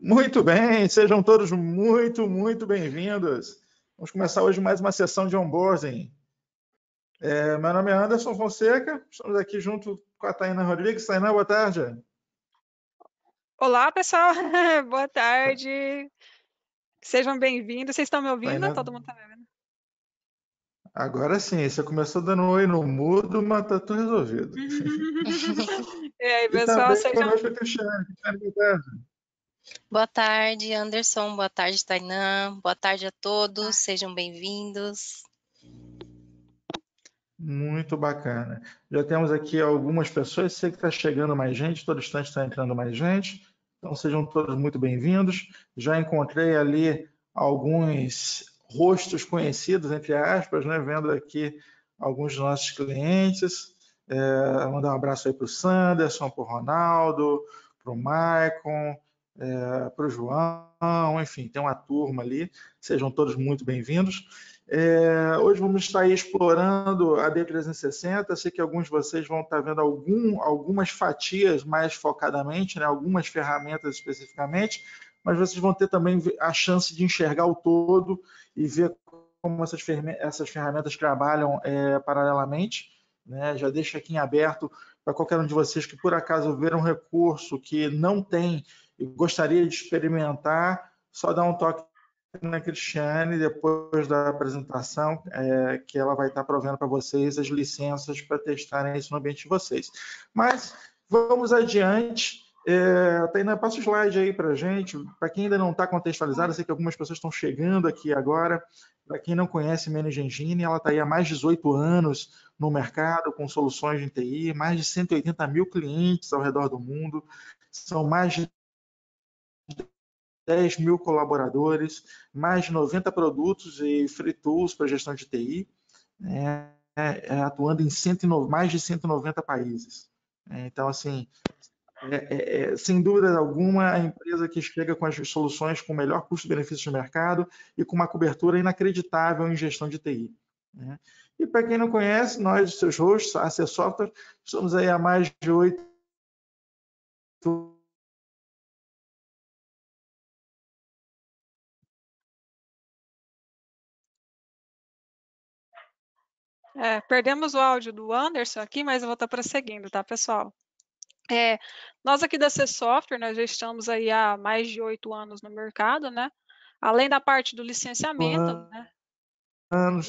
Muito bem, sejam todos muito, muito bem-vindos. Vamos começar hoje mais uma sessão de onboarding. É, meu nome é Anderson Fonseca, estamos aqui junto com a Tainá Rodrigues. Tainá, boa tarde. Olá, pessoal, boa tarde. Sejam bem-vindos. Vocês estão me ouvindo? Todo mundo está me ouvindo? Agora sim, você começou dando um oi no mudo, mas tá tudo resolvido. e aí, tá pessoal, e também sejam... Boa tarde, Anderson. Boa tarde, Tainã. Boa tarde a todos. Sejam bem-vindos. Muito bacana. Já temos aqui algumas pessoas. Sei que está chegando mais gente, todo instante está entrando mais gente. Então sejam todos muito bem-vindos. Já encontrei ali alguns rostos conhecidos, entre aspas, né? vendo aqui alguns dos nossos clientes. É, mandar um abraço aí para o Sanderson, para o Ronaldo, para o Maicon, é, eh, para o João, enfim, tem uma turma ali, sejam todos muito bem-vindos. É, hoje vamos estar aí explorando a D360, sei que alguns de vocês vão estar vendo algum, algumas fatias mais focadamente, né, algumas ferramentas especificamente, mas vocês vão ter também a chance de enxergar o todo e ver como essas, essas ferramentas trabalham é, paralelamente. Né? Já deixo aqui em aberto para qualquer um de vocês que por acaso ver um recurso que não tem e gostaria de experimentar, só dar um toque na Cristiane depois da apresentação, é, que ela vai estar provendo para vocês as licenças para testarem isso no ambiente de vocês. Mas vamos adiante. É, Tainá, passa o slide aí para gente. Para quem ainda não está contextualizado, eu sei que algumas pessoas estão chegando aqui agora. Para quem não conhece Manage Engine, ela está aí há mais de 18 anos no mercado com soluções de TI, mais de 180 mil clientes ao redor do mundo, são mais de 10 mil colaboradores, mais de 90 produtos e free tools para gestão de TI, né, é, é, atuando em mais de 190 países. É, então, assim, é, é, é, sem dúvida alguma, a empresa que chega com as soluções com o melhor custo-benefício de mercado e com uma cobertura inacreditável em gestão de TI. Né? E para quem não conhece, nós, seus hosts, a AC Software, somos aí há mais de oito É, perdemos o áudio do Anderson aqui, mas eu vou estar tá prosseguindo, tá, pessoal? É, nós aqui da C Software, nós já estamos aí há mais de oito anos no mercado, né? Além da parte do licenciamento, uhum. né? anos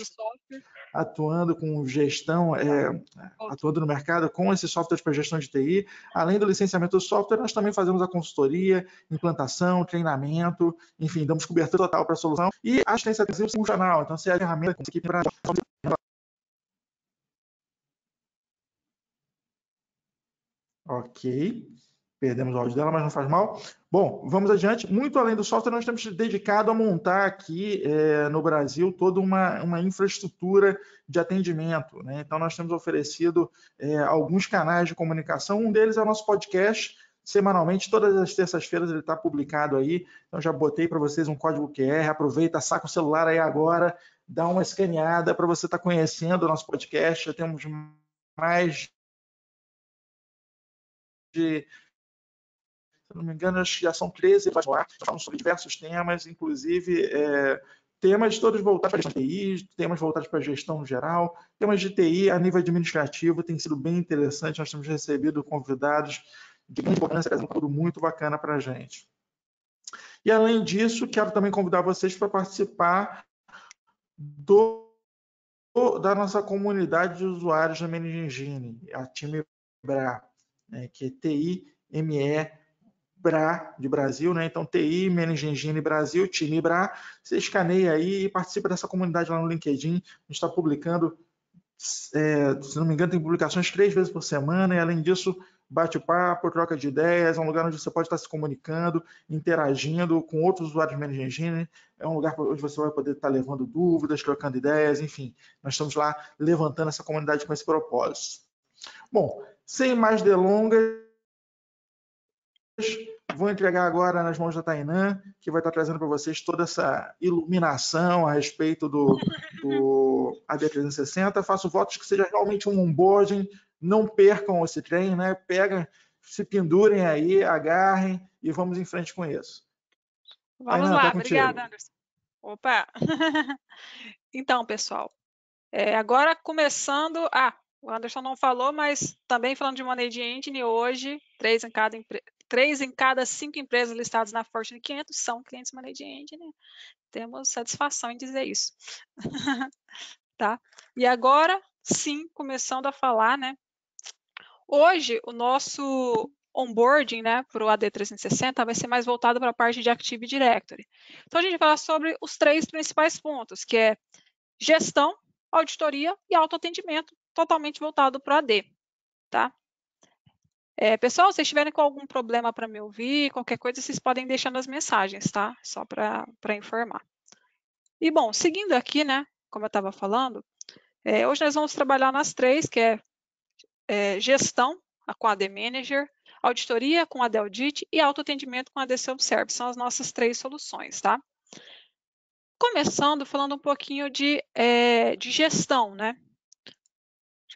atuando com gestão, é, tá. atuando no mercado com esse software para gestão de TI. Além do licenciamento do software, nós também fazemos a consultoria, implantação, treinamento, enfim, damos cobertura total para a solução e assistência é funcional. Então, se é a ferramenta que para Ok. Perdemos o áudio dela, mas não faz mal. Bom, vamos adiante. Muito além do software, nós estamos dedicados a montar aqui é, no Brasil toda uma, uma infraestrutura de atendimento. Né? Então, nós temos oferecido é, alguns canais de comunicação. Um deles é o nosso podcast, semanalmente, todas as terças-feiras ele está publicado aí. Então já botei para vocês um código QR, aproveita, saca o celular aí agora, dá uma escaneada para você estar tá conhecendo o nosso podcast. Já temos mais de se não me engano, acho que já são 13 vai ar, falam sobre diversos temas, inclusive é, temas todos voltados para a TI, temas voltados para a gestão geral, temas de TI a nível administrativo, tem sido bem interessante, nós temos recebido convidados de grande importância, é tudo muito bacana para a gente. E além disso, quero também convidar vocês para participar do, da nossa comunidade de usuários da Meningine, a Time Bra né, que é TI, ME, BRA de Brasil, né? Então, TI, Managing Engine Brasil, time BRA. Você escaneia aí e participa dessa comunidade lá no LinkedIn. A gente está publicando, é, se não me engano, tem publicações três vezes por semana, e além disso, bate-papo, troca de ideias, é um lugar onde você pode estar tá se comunicando, interagindo com outros usuários de Managing Engine, é um lugar onde você vai poder estar tá levando dúvidas, trocando ideias, enfim, nós estamos lá levantando essa comunidade com esse propósito. Bom, sem mais delongas, vou entregar agora nas mãos da Tainã, que vai estar trazendo para vocês toda essa iluminação a respeito do, do AD360. Faço votos que seja realmente um onboarding, não percam esse trem, né? Pega, se pendurem aí, agarrem e vamos em frente com isso. Vamos lá, obrigada, Anderson. Opa! então, pessoal, é, agora começando. Ah, o Anderson não falou, mas também falando de Money Engine, hoje, três em cada, três em cada cinco empresas listadas na Fortune 500 são clientes Money Engine. Temos satisfação em dizer isso. tá? E agora, sim, começando a falar, né? Hoje, o nosso onboarding né, para o AD360 vai ser mais voltado para a parte de Active Directory. Então, a gente vai falar sobre os três principais pontos, que é gestão, auditoria e autoatendimento totalmente voltado para o AD, tá? É, pessoal, se vocês tiverem com algum problema para me ouvir, qualquer coisa, vocês podem deixar nas mensagens, tá? Só para informar. E, bom, seguindo aqui, né, como eu estava falando, é, hoje nós vamos trabalhar nas três, que é, é gestão, com a AD Manager, auditoria com a AD Audit e autoatendimento com a AD Self-Service. São as nossas três soluções, tá? Começando falando um pouquinho de, é, de gestão, né?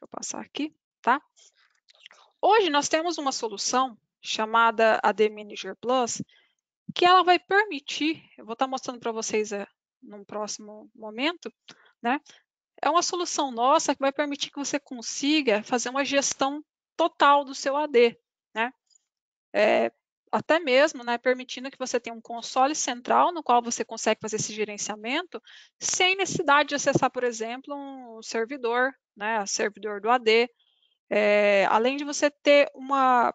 eu passar aqui, tá? Hoje nós temos uma solução chamada AD Manager Plus, que ela vai permitir, eu vou estar tá mostrando para vocês é, num próximo momento, né? É uma solução nossa que vai permitir que você consiga fazer uma gestão total do seu AD, né? É, até mesmo né, permitindo que você tenha um console central no qual você consegue fazer esse gerenciamento sem necessidade de acessar, por exemplo, um servidor, né, servidor do AD, é, além de você ter uma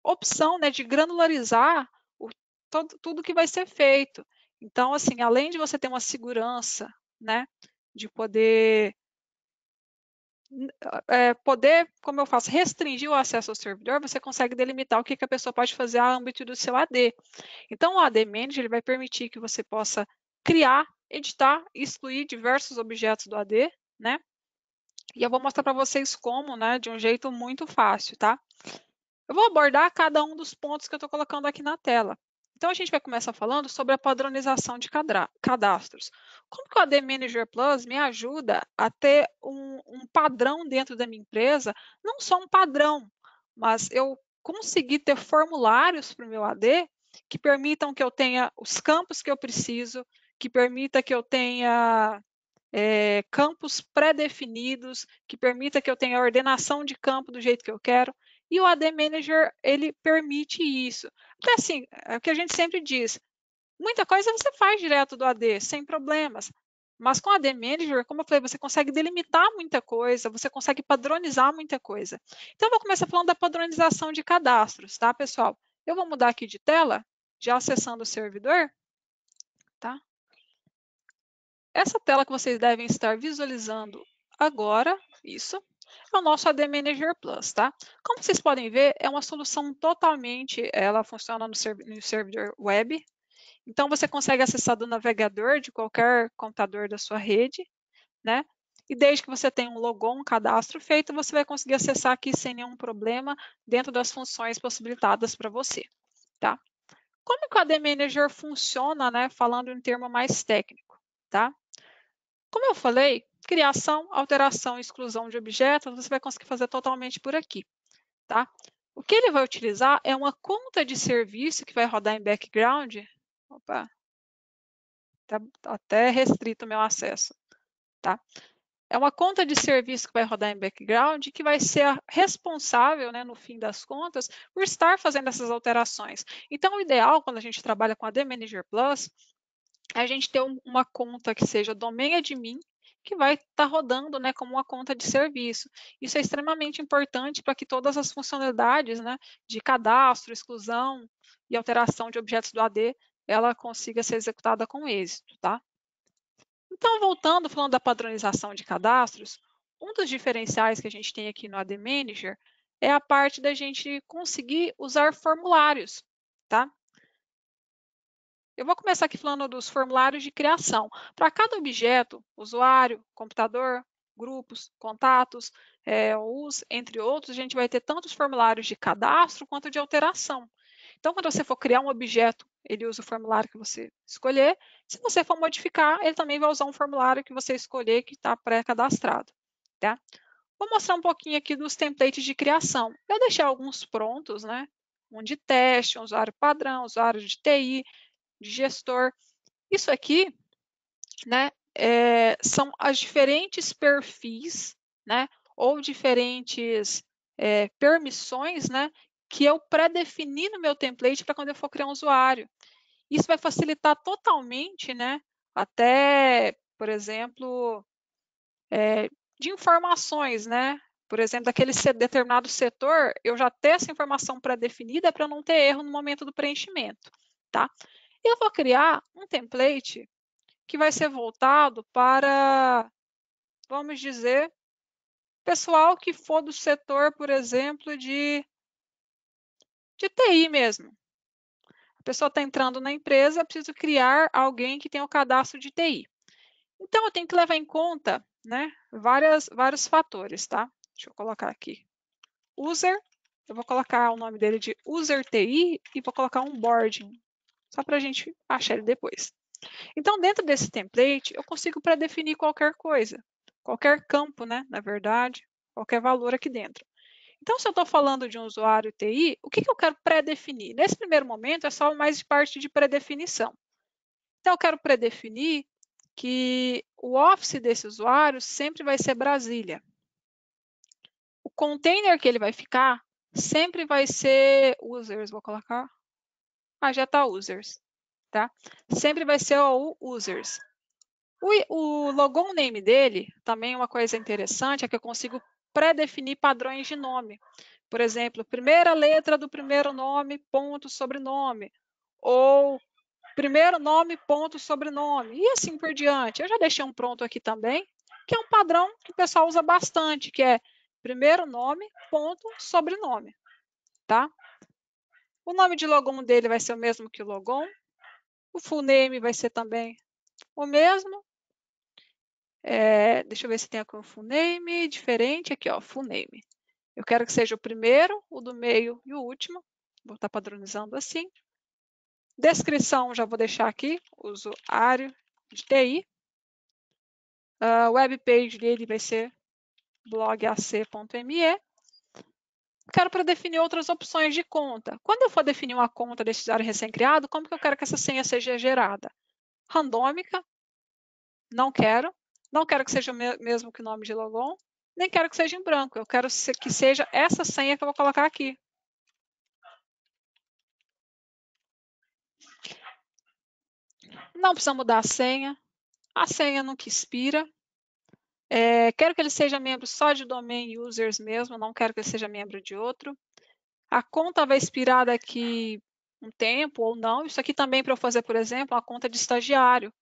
opção né, de granularizar o, todo, tudo que vai ser feito. Então, assim, além de você ter uma segurança né, de poder é, poder, como eu faço, restringir o acesso ao servidor, você consegue delimitar o que, que a pessoa pode fazer a âmbito do seu AD. Então, o AD Manager ele vai permitir que você possa criar, editar e excluir diversos objetos do AD, né? E eu vou mostrar para vocês como, né, de um jeito muito fácil, tá? Eu vou abordar cada um dos pontos que eu estou colocando aqui na tela. Então, a gente vai começar falando sobre a padronização de cadastros. Como que o AD Manager Plus me ajuda a ter um, um padrão dentro da minha empresa? Não só um padrão, mas eu conseguir ter formulários para o meu AD que permitam que eu tenha os campos que eu preciso, que permita que eu tenha é, campos pré-definidos, que permita que eu tenha a ordenação de campo do jeito que eu quero. E o AD Manager, ele permite isso. Então, assim, é o que a gente sempre diz, muita coisa você faz direto do AD, sem problemas. Mas com AD Manager, como eu falei, você consegue delimitar muita coisa, você consegue padronizar muita coisa. Então, eu vou começar falando da padronização de cadastros, tá, pessoal? Eu vou mudar aqui de tela, já acessando o servidor, tá? Essa tela que vocês devem estar visualizando agora, isso, é o nosso AD Manager Plus, tá? Como vocês podem ver, é uma solução totalmente, ela funciona no, serv no servidor web, então você consegue acessar do navegador de qualquer computador da sua rede, né? E desde que você tenha um logon, um cadastro feito, você vai conseguir acessar aqui sem nenhum problema dentro das funções possibilitadas para você, tá? Como que o AD Manager funciona, né? Falando em termo mais técnico, tá? Como eu falei, criação, alteração e exclusão de objetos, você vai conseguir fazer totalmente por aqui. Tá? O que ele vai utilizar é uma conta de serviço que vai rodar em background. Opa, tá, tá até restrito o meu acesso. Tá? É uma conta de serviço que vai rodar em background que vai ser responsável, né, no fim das contas, por estar fazendo essas alterações. Então, o ideal, quando a gente trabalha com a Manager Plus, é a gente ter uma conta que seja domain admin, que vai estar tá rodando né, como uma conta de serviço. Isso é extremamente importante para que todas as funcionalidades né, de cadastro, exclusão e alteração de objetos do AD ela consiga ser executada com êxito. Tá? Então, voltando, falando da padronização de cadastros, um dos diferenciais que a gente tem aqui no AD Manager é a parte da gente conseguir usar formulários, tá? Eu vou começar aqui falando dos formulários de criação. Para cada objeto, usuário, computador, grupos, contatos, é, os, entre outros, a gente vai ter tantos formulários de cadastro quanto de alteração. Então, quando você for criar um objeto, ele usa o formulário que você escolher. Se você for modificar, ele também vai usar um formulário que você escolher que está pré-cadastrado. Tá? Vou mostrar um pouquinho aqui dos templates de criação. Eu deixei alguns prontos, né? Um de teste, um usuário padrão, usuário de TI, de gestor. Isso aqui, né, é, são as diferentes perfis, né, ou diferentes é, permissões, né, que eu pré-defini no meu template para quando eu for criar um usuário. Isso vai facilitar totalmente, né, até, por exemplo, é, de informações, né, por exemplo, daquele determinado setor, eu já ter essa informação pré-definida para não ter erro no momento do preenchimento, tá? Eu vou criar um template que vai ser voltado para, vamos dizer, pessoal que for do setor, por exemplo, de, de TI mesmo. A pessoa está entrando na empresa, preciso criar alguém que tenha o cadastro de TI. Então, eu tenho que levar em conta né, várias, vários fatores, tá? Deixa eu colocar aqui. User, eu vou colocar o nome dele de user TI e vou colocar um boarding só para a gente achar ele depois. Então, dentro desse template, eu consigo pré-definir qualquer coisa, qualquer campo, né, na verdade, qualquer valor aqui dentro. Então, se eu estou falando de um usuário TI, o que, que eu quero pré-definir? Nesse primeiro momento, é só mais parte de pré-definição. Então, eu quero pré-definir que o office desse usuário sempre vai ser Brasília. O container que ele vai ficar sempre vai ser users, vou colocar ah, já está users, tá? Sempre vai ser o users. O, o logon name dele, também uma coisa interessante, é que eu consigo pré-definir padrões de nome. Por exemplo, primeira letra do primeiro nome, ponto, sobrenome. Ou primeiro nome, ponto, sobrenome. E assim por diante. Eu já deixei um pronto aqui também, que é um padrão que o pessoal usa bastante, que é primeiro nome, ponto, sobrenome. Tá? O nome de logon dele vai ser o mesmo que o logon. O full name vai ser também o mesmo. É, deixa eu ver se tem aqui um full name diferente. Aqui, ó, full name. Eu quero que seja o primeiro, o do meio e o último. Vou estar tá padronizando assim. Descrição, já vou deixar aqui, usuário de TI. Uh, ah, web page dele vai ser blogac.me quero para definir outras opções de conta. Quando eu for definir uma conta desse usuário recém-criado, como que eu quero que essa senha seja gerada? Randômica, não quero. Não quero que seja o mesmo que o nome de logon, nem quero que seja em branco. Eu quero que seja essa senha que eu vou colocar aqui. Não precisa mudar a senha. A senha nunca expira. É, quero que ele seja membro só de domain users mesmo, não quero que ele seja membro de outro. A conta vai expirar daqui um tempo ou não. Isso aqui também para eu fazer, por exemplo, uma conta de estagiário.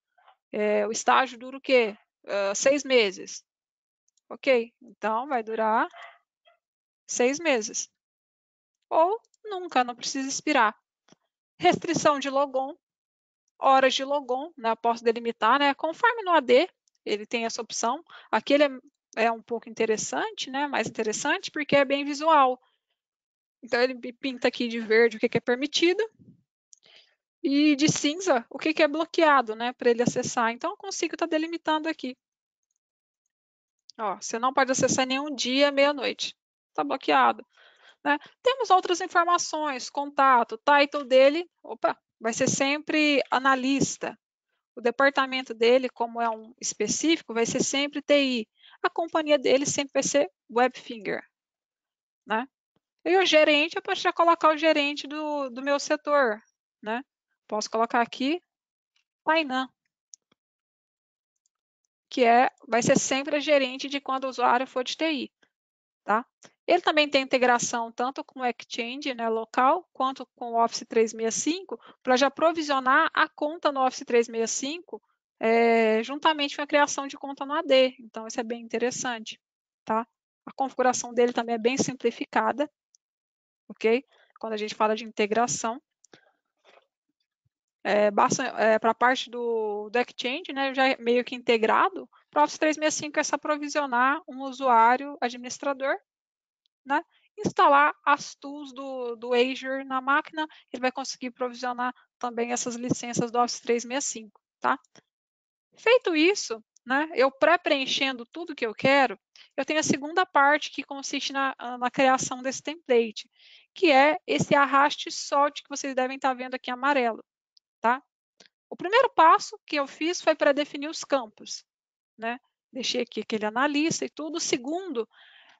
É, o estágio dura o quê? Uh, seis meses. Ok, então vai durar seis meses. Ou nunca, não precisa expirar. Restrição de logon, horas de logon, né? Eu posso delimitar, né? Conforme no AD, ele tem essa opção. Aqui ele é, é um pouco interessante, né? Mais interessante porque é bem visual. Então ele pinta aqui de verde o que, é permitido e de cinza o que, que é bloqueado, né? Para ele acessar. Então eu consigo estar tá delimitando aqui. Ó, você não pode acessar nenhum dia meia-noite. Está bloqueado. Né? Temos outras informações, contato, title dele, opa, vai ser sempre analista. O departamento dele, como é um específico, vai ser sempre TI. A companhia dele sempre vai ser Webfinger. Né? E o gerente, eu posso já colocar o gerente do, do meu setor. Né? Posso colocar aqui Painan. que é, vai ser sempre a gerente de quando o usuário for de TI. Tá? Ele também tem integração tanto com o Exchange né, local, quanto com o Office 365, para já provisionar a conta no Office 365 é, eh, juntamente com a criação de conta no AD. Então, isso é bem interessante. Tá? A configuração dele também é bem simplificada, ok? Quando a gente fala de integração. É, basta é, para a parte do, do Exchange, né, já é meio que integrado, para o Office 365 é só provisionar um usuário administrador né, instalar as tools do, do Azure na máquina, ele vai conseguir provisionar também essas licenças do Office 365, tá? Feito isso, né, eu pré-preenchendo tudo que eu quero, eu tenho a segunda parte que consiste na, na criação desse template, que é esse arraste solte que vocês devem estar tá vendo aqui amarelo, tá? O primeiro passo que eu fiz foi para definir os campos, né? Deixei aqui aquele analista e tudo. O segundo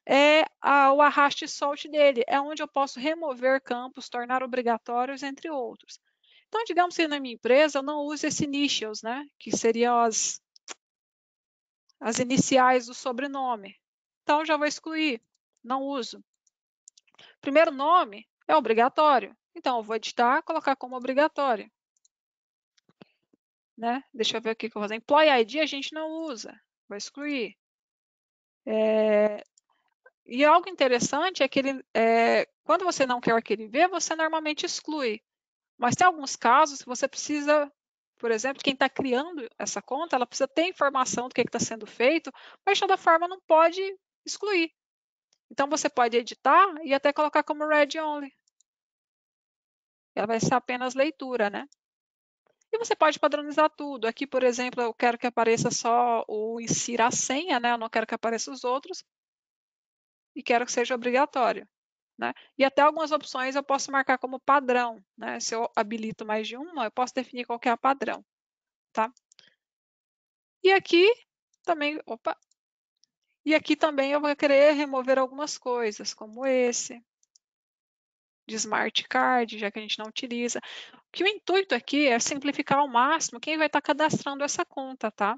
é a, o arraste e solte dele, é onde eu posso remover campos, tornar obrigatórios, entre outros. Então, digamos que na minha empresa eu não uso esse initials, né, que seriam as, as iniciais do sobrenome. Então, já vou excluir, não uso. Primeiro nome é obrigatório, então eu vou editar, colocar como obrigatório. Né? Deixa eu ver o que eu vou fazer. Employee ID a gente não usa, vou excluir. É, e algo interessante é que ele, é, quando você não quer que ele vê, você normalmente exclui. Mas tem alguns casos que você precisa, por exemplo, quem está criando essa conta, ela precisa ter informação do que está sendo feito, mas de toda forma não pode excluir. Então você pode editar e até colocar como read only. Ela vai ser apenas leitura, né? E você pode padronizar tudo. Aqui, por exemplo, eu quero que apareça só o insira a senha, né? Eu não quero que apareça os outros e quero que seja obrigatório. Né? E até algumas opções eu posso marcar como padrão. Né? Se eu habilito mais de uma, eu posso definir qual que é a padrão. Tá? E aqui também, opa, e aqui também eu vou querer remover algumas coisas, como esse, de Smart Card, já que a gente não utiliza. O que o intuito aqui é simplificar ao máximo quem vai estar tá cadastrando essa conta, tá?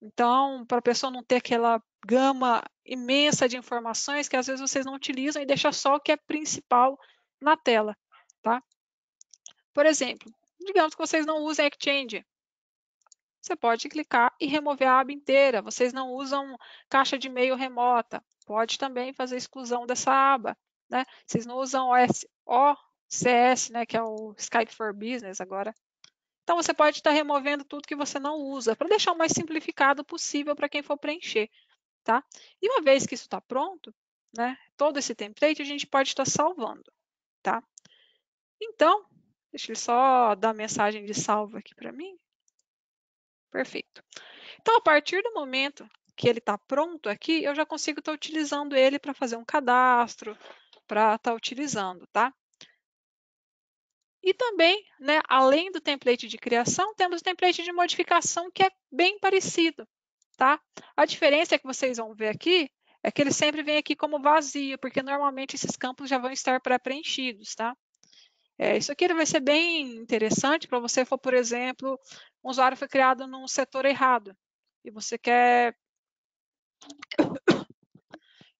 Então, para a pessoa não ter aquela gama imensa de informações que às vezes vocês não utilizam e deixar só o que é principal na tela, tá? Por exemplo, digamos que vocês não usem Exchange. Você pode clicar e remover a aba inteira. Vocês não usam caixa de e-mail remota. Pode também fazer exclusão dessa aba. Né? Vocês não usam OS, OCS, né, que é o Skype for Business agora, então, você pode estar removendo tudo que você não usa, para deixar o mais simplificado possível para quem for preencher. Tá? E uma vez que isso está pronto, né, todo esse template, a gente pode estar salvando. Tá? Então, deixa ele só dar a mensagem de salva aqui para mim. Perfeito. Então, a partir do momento que ele está pronto aqui, eu já consigo estar tá utilizando ele para fazer um cadastro, para estar tá utilizando, tá? E também, né, além do template de criação, temos o template de modificação que é bem parecido. Tá? A diferença é que vocês vão ver aqui é que ele sempre vem aqui como vazio, porque normalmente esses campos já vão estar pré-preenchidos. Tá? É, isso aqui vai ser bem interessante para você for, por exemplo, um usuário foi criado num setor errado e você quer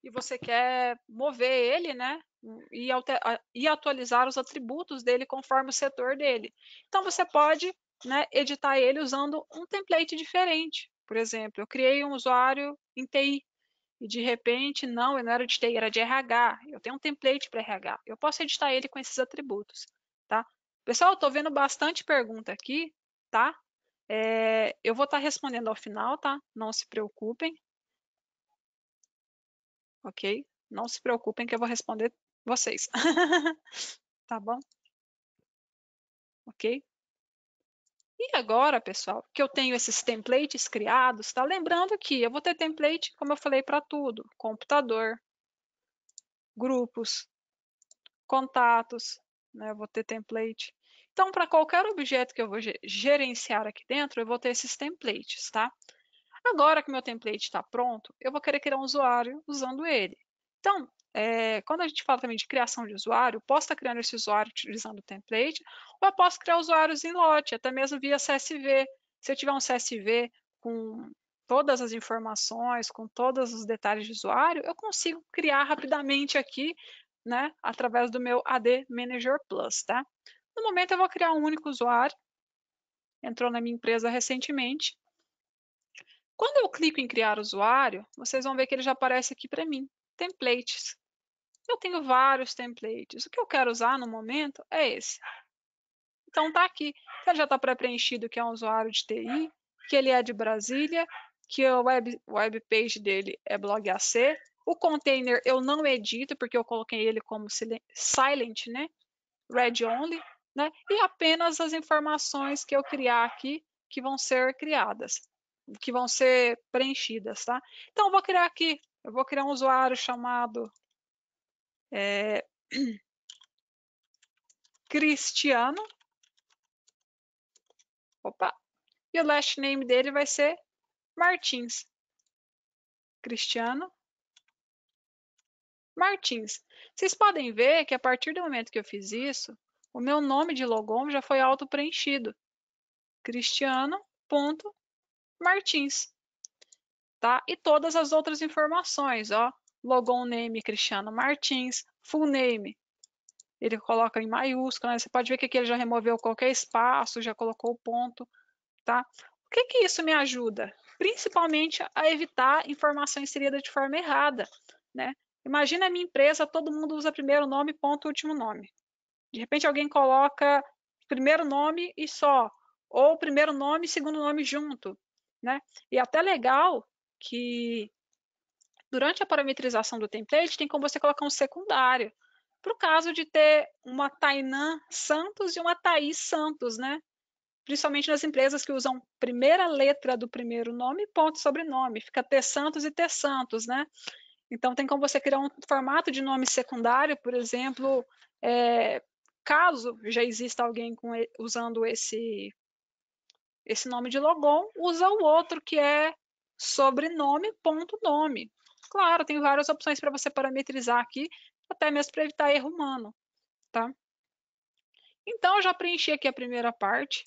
e você quer mover ele, né? E, alter, e atualizar os atributos dele conforme o setor dele. Então você pode né, editar ele usando um template diferente. Por exemplo, eu criei um usuário em TI e de repente, não, eu não era de TI, era de RH. Eu tenho um template para RH. Eu posso editar ele com esses atributos, tá? Pessoal, estou vendo bastante pergunta aqui, tá? É, eu vou estar tá respondendo ao final, tá? Não se preocupem ok? Não se preocupem que eu vou responder vocês. tá bom? Ok? E agora, pessoal, que eu tenho esses templates criados, tá? Lembrando que eu vou ter template, como eu falei, para tudo. Computador, grupos, contatos, né? Eu vou ter template. Então, para qualquer objeto que eu vou gerenciar aqui dentro, eu vou ter esses templates, tá? Agora que meu template está pronto, eu vou querer criar um usuário usando ele. Então, é, quando a gente fala também de criação de usuário, posso estar tá criando esse usuário utilizando o template, ou eu posso criar usuários em lote, até mesmo via CSV. Se eu tiver um CSV com todas as informações, com todos os detalhes de usuário, eu consigo criar rapidamente aqui, né, através do meu AD Manager Plus, tá? No momento eu vou criar um único usuário, entrou na minha empresa recentemente, quando eu clico em criar usuário, vocês vão ver que ele já aparece aqui para mim, templates. Eu tenho vários templates. O que eu quero usar no momento é esse. Então tá aqui. Ele já está pré-preenchido que é um usuário de TI, que ele é de Brasília, que a web, web page dele é blog AC. O container eu não edito, porque eu coloquei ele como silent, né? Read only, né? E apenas as informações que eu criar aqui que vão ser criadas que vão ser preenchidas, tá? Então, vou criar aqui, eu vou criar um usuário chamado é, Cristiano. Opa! E o last name dele vai ser Martins. Cristiano Martins. Vocês podem ver que a partir do momento que eu fiz isso, o meu nome de logon já foi auto-preenchido. Cristiano ponto Martins. Tá? E todas as outras informações, ó, logon name Cristiano Martins, full name, ele coloca em maiúscula, né? você pode ver que aqui ele já removeu qualquer espaço, já colocou o ponto, tá? O que que isso me ajuda? Principalmente a evitar informação inserida de forma errada, né? Imagina a minha empresa, todo mundo usa primeiro nome, ponto, último nome. De repente alguém coloca primeiro nome e só, ou primeiro nome e segundo nome junto. Né? E até legal que durante a parametrização do template tem como você colocar um secundário para o caso de ter uma Tainan Santos e uma Thaís Santos, né? Principalmente nas empresas que usam primeira letra do primeiro nome, ponto sobrenome, fica T Santos e T Santos, né? Então tem como você criar um formato de nome secundário, por exemplo, é, caso já exista alguém com, usando esse esse nome de logon, usa o outro que é sobrenome ponto nome. Claro, tem várias opções para você parametrizar aqui, até mesmo para evitar erro humano, tá? Então, eu já preenchi aqui a primeira parte.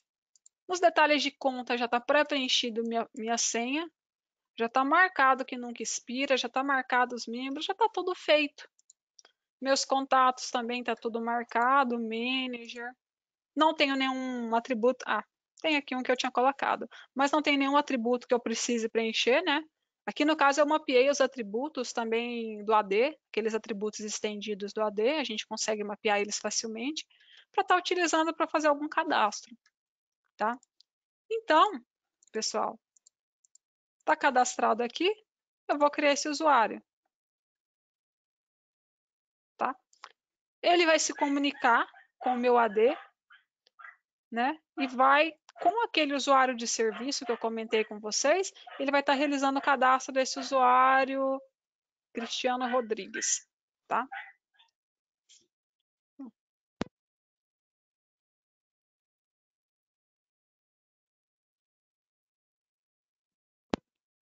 Nos detalhes de conta já está pré-preenchido minha, minha senha, já está marcado que nunca expira, já está marcado os membros, já está tudo feito. Meus contatos também está tudo marcado, manager. Não tenho nenhum atributo. Ah, tem aqui um que eu tinha colocado, mas não tem nenhum atributo que eu precise preencher, né? Aqui no caso eu é mapeei os atributos também do AD, aqueles atributos estendidos do AD, a gente consegue mapear eles facilmente para estar tá utilizando para fazer algum cadastro, tá? Então, pessoal, está cadastrado aqui, eu vou criar esse usuário. Tá? Ele vai se comunicar com o meu AD, né? E vai com aquele usuário de serviço que eu comentei com vocês, ele vai estar realizando o cadastro desse usuário Cristiano Rodrigues, tá?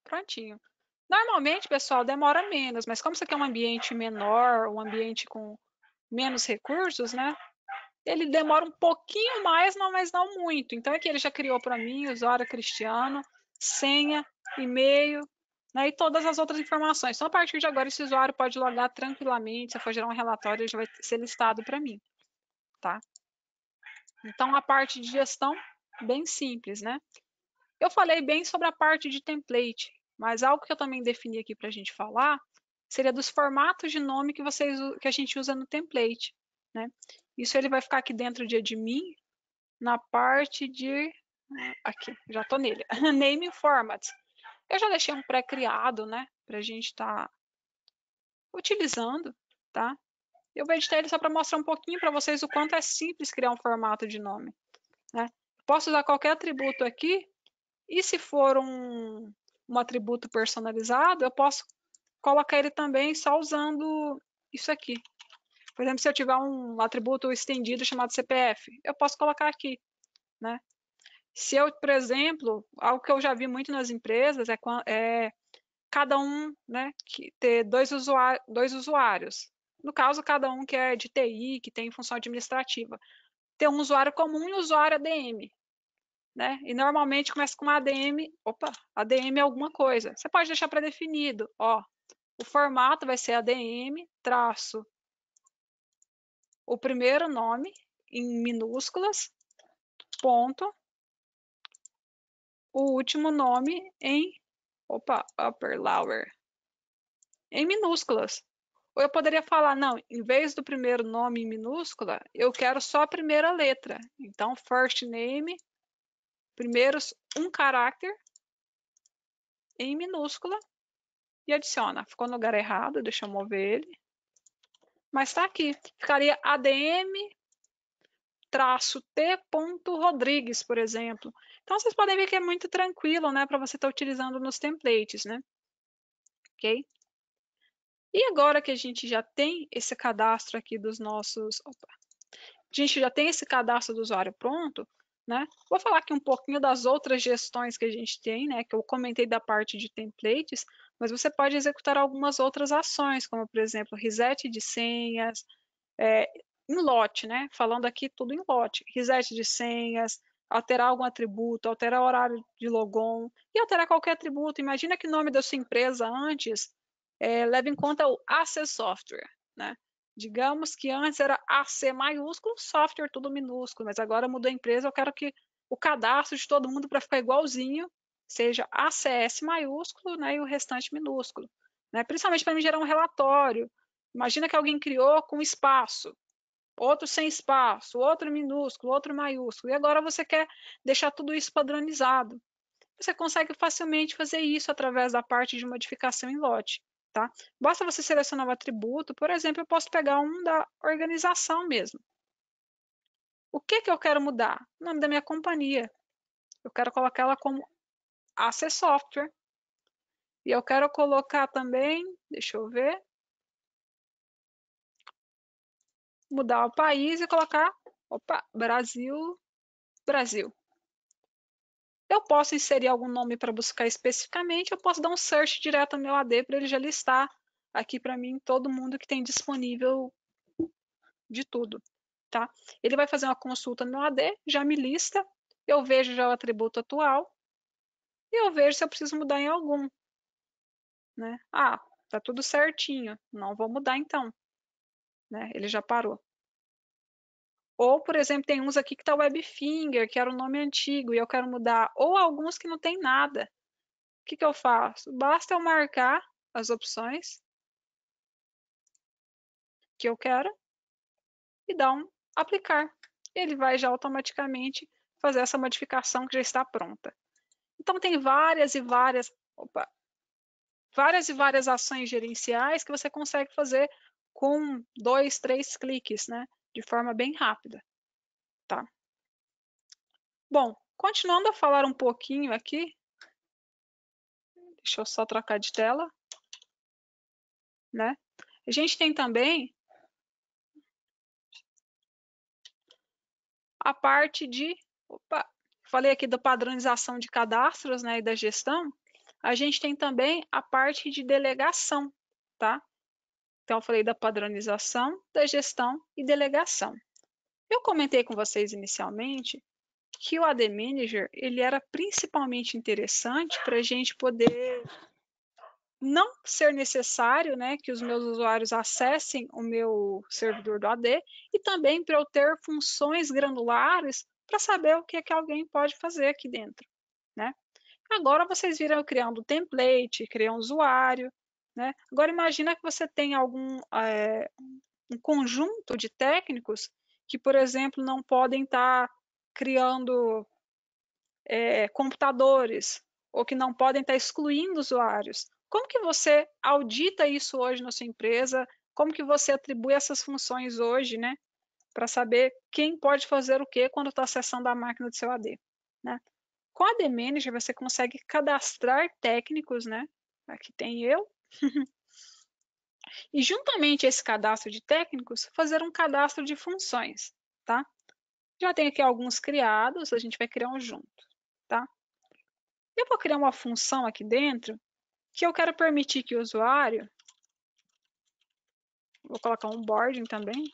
Prontinho. Normalmente, pessoal, demora menos, mas como isso aqui é um ambiente menor, um ambiente com menos recursos, né? ele demora um pouquinho mais, não, mas não muito. Então é que ele já criou para mim usuário Cristiano, senha, e-mail, né, e todas as outras informações. Então a partir de agora esse usuário pode logar tranquilamente, se for gerar um relatório, ele já vai ser listado para mim, tá? Então a parte de gestão bem simples, né? Eu falei bem sobre a parte de template, mas algo que eu também defini aqui para a gente falar seria dos formatos de nome que vocês que a gente usa no template. Né? Isso ele vai ficar aqui dentro de admin, na parte de... Né, aqui, já estou nele. Name Format. Eu já deixei um pré-criado, né? Para a gente estar tá utilizando, tá? Eu vou editar ele só para mostrar um pouquinho para vocês o quanto é simples criar um formato de nome. Né? Posso usar qualquer atributo aqui, e se for um, um atributo personalizado, eu posso colocar ele também só usando isso aqui, por exemplo, se eu tiver um atributo estendido chamado CPF, eu posso colocar aqui, né? Se eu, por exemplo, algo que eu já vi muito nas empresas é, é cada um, né, que ter dois, usuário, dois usuários. No caso, cada um que é de TI, que tem função administrativa. Ter um usuário comum e um usuário ADM. Né? E normalmente começa com ADM, opa, ADM é alguma coisa. Você pode deixar pré-definido, ó, o formato vai ser ADM, traço, o primeiro nome em minúsculas, ponto, o último nome em, opa, upper, lower, em minúsculas. Ou eu poderia falar, não, em vez do primeiro nome em minúscula, eu quero só a primeira letra. Então, first name, primeiros um caráter em minúscula e adiciona. Ficou no lugar errado, deixa eu mover ele mas está aqui. Ficaria ADM traço T. Rodrigues, por exemplo. Então, vocês podem ver que é muito tranquilo, né, para você estar tá utilizando nos templates, né? Ok? E agora que a gente já tem esse cadastro aqui dos nossos... Opa. A gente já tem esse cadastro do usuário pronto, né? Vou falar aqui um pouquinho das outras gestões que a gente tem, né? Que eu comentei da parte de templates, mas você pode executar algumas outras ações, como, por exemplo, reset de senhas, é, em lote, né? Falando aqui tudo em lote, reset de senhas, alterar algum atributo, alterar o horário de logon e alterar qualquer atributo. Imagina que o nome da sua empresa antes é, leva em conta o AC Software, né? Digamos que antes era AC maiúsculo, software tudo minúsculo, mas agora mudou a empresa, eu quero que o cadastro de todo mundo para ficar igualzinho seja ACS maiúsculo né, e o restante minúsculo. Né? Principalmente para me gerar um relatório. Imagina que alguém criou com espaço, outro sem espaço, outro minúsculo, outro maiúsculo, e agora você quer deixar tudo isso padronizado. Você consegue facilmente fazer isso através da parte de modificação em lote. Tá? Basta você selecionar o atributo, por exemplo, eu posso pegar um da organização mesmo. O que, que eu quero mudar? O nome da minha companhia. Eu quero colocar ela como a Software. E eu quero colocar também, deixa eu ver, mudar o país e colocar, opa, Brasil, Brasil. Eu posso inserir algum nome para buscar especificamente, eu posso dar um search direto no meu AD para ele já listar aqui para mim todo mundo que tem disponível de tudo, tá? Ele vai fazer uma consulta no AD, já me lista, eu vejo já o atributo atual, e eu vejo se eu preciso mudar em algum. Né? Ah, tá tudo certinho, não vou mudar então. Né? Ele já parou. Ou, por exemplo, tem uns aqui que tá Webfinger, que era o um nome antigo, e eu quero mudar. Ou alguns que não tem nada. O que, que eu faço? Basta eu marcar as opções que eu quero e dar um aplicar. Ele vai já automaticamente fazer essa modificação que já está pronta. Então tem várias e várias, opa, várias e várias ações gerenciais que você consegue fazer com dois, três cliques, né? De forma bem rápida, tá? Bom, continuando a falar um pouquinho aqui, deixa eu só trocar de tela, né? A gente tem também a parte de, opa, Falei aqui da padronização de cadastros né, e da gestão. A gente tem também a parte de delegação, tá? Então, eu falei da padronização, da gestão e delegação. Eu comentei com vocês inicialmente que o AD Manager ele era principalmente interessante para a gente poder não ser necessário né, que os meus usuários acessem o meu servidor do AD e também para eu ter funções granulares para saber o que é que alguém pode fazer aqui dentro, né? Agora vocês viram eu criando template, criando usuário, né? Agora imagina que você tem algum é, um conjunto de técnicos que, por exemplo, não podem estar tá criando é, computadores ou que não podem estar tá excluindo usuários. Como que você audita isso hoje na sua empresa? Como que você atribui essas funções hoje, né? para saber quem pode fazer o que quando está acessando a máquina do seu AD. Né? Com a AD Manager, você consegue cadastrar técnicos, né? Aqui tem eu. e juntamente a esse cadastro de técnicos, fazer um cadastro de funções, tá? Já tem aqui alguns criados, a gente vai criar um junto, tá? Eu vou criar uma função aqui dentro que eu quero permitir que o usuário, vou colocar um boarding também,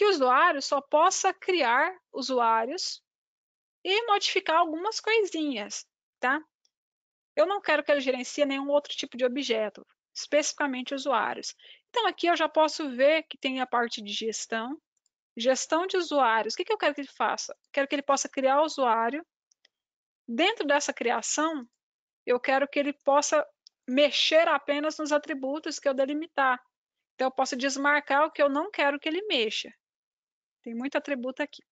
que o usuário só possa criar usuários e modificar algumas coisinhas, tá? Eu não quero que ele gerencie nenhum outro tipo de objeto, especificamente usuários. Então, aqui eu já posso ver que tem a parte de gestão, gestão de usuários. O que, que eu quero que ele faça? Quero que ele possa criar usuário. Dentro dessa criação, eu quero que ele possa mexer apenas nos atributos que eu delimitar. Então, eu posso desmarcar o que eu não quero que ele mexa. Tem muito atributo aqui.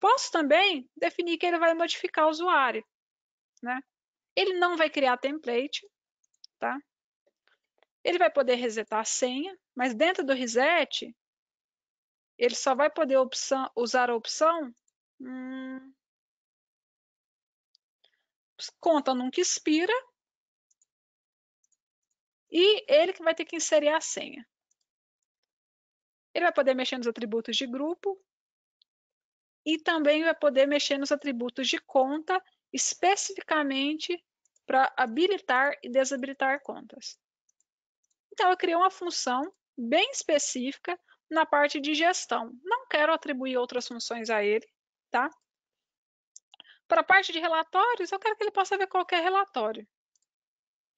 Posso também definir que ele vai modificar o usuário, né? Ele não vai criar template, tá? Ele vai poder resetar a senha, mas dentro do reset, ele só vai poder opção, usar a opção hum, conta nunca expira e ele que vai ter que inserir a senha. Ele vai poder mexer nos atributos de grupo e também vai poder mexer nos atributos de conta especificamente para habilitar e desabilitar contas. Então, eu criei uma função bem específica na parte de gestão. Não quero atribuir outras funções a ele, tá? Para a parte de relatórios, eu quero que ele possa ver qualquer relatório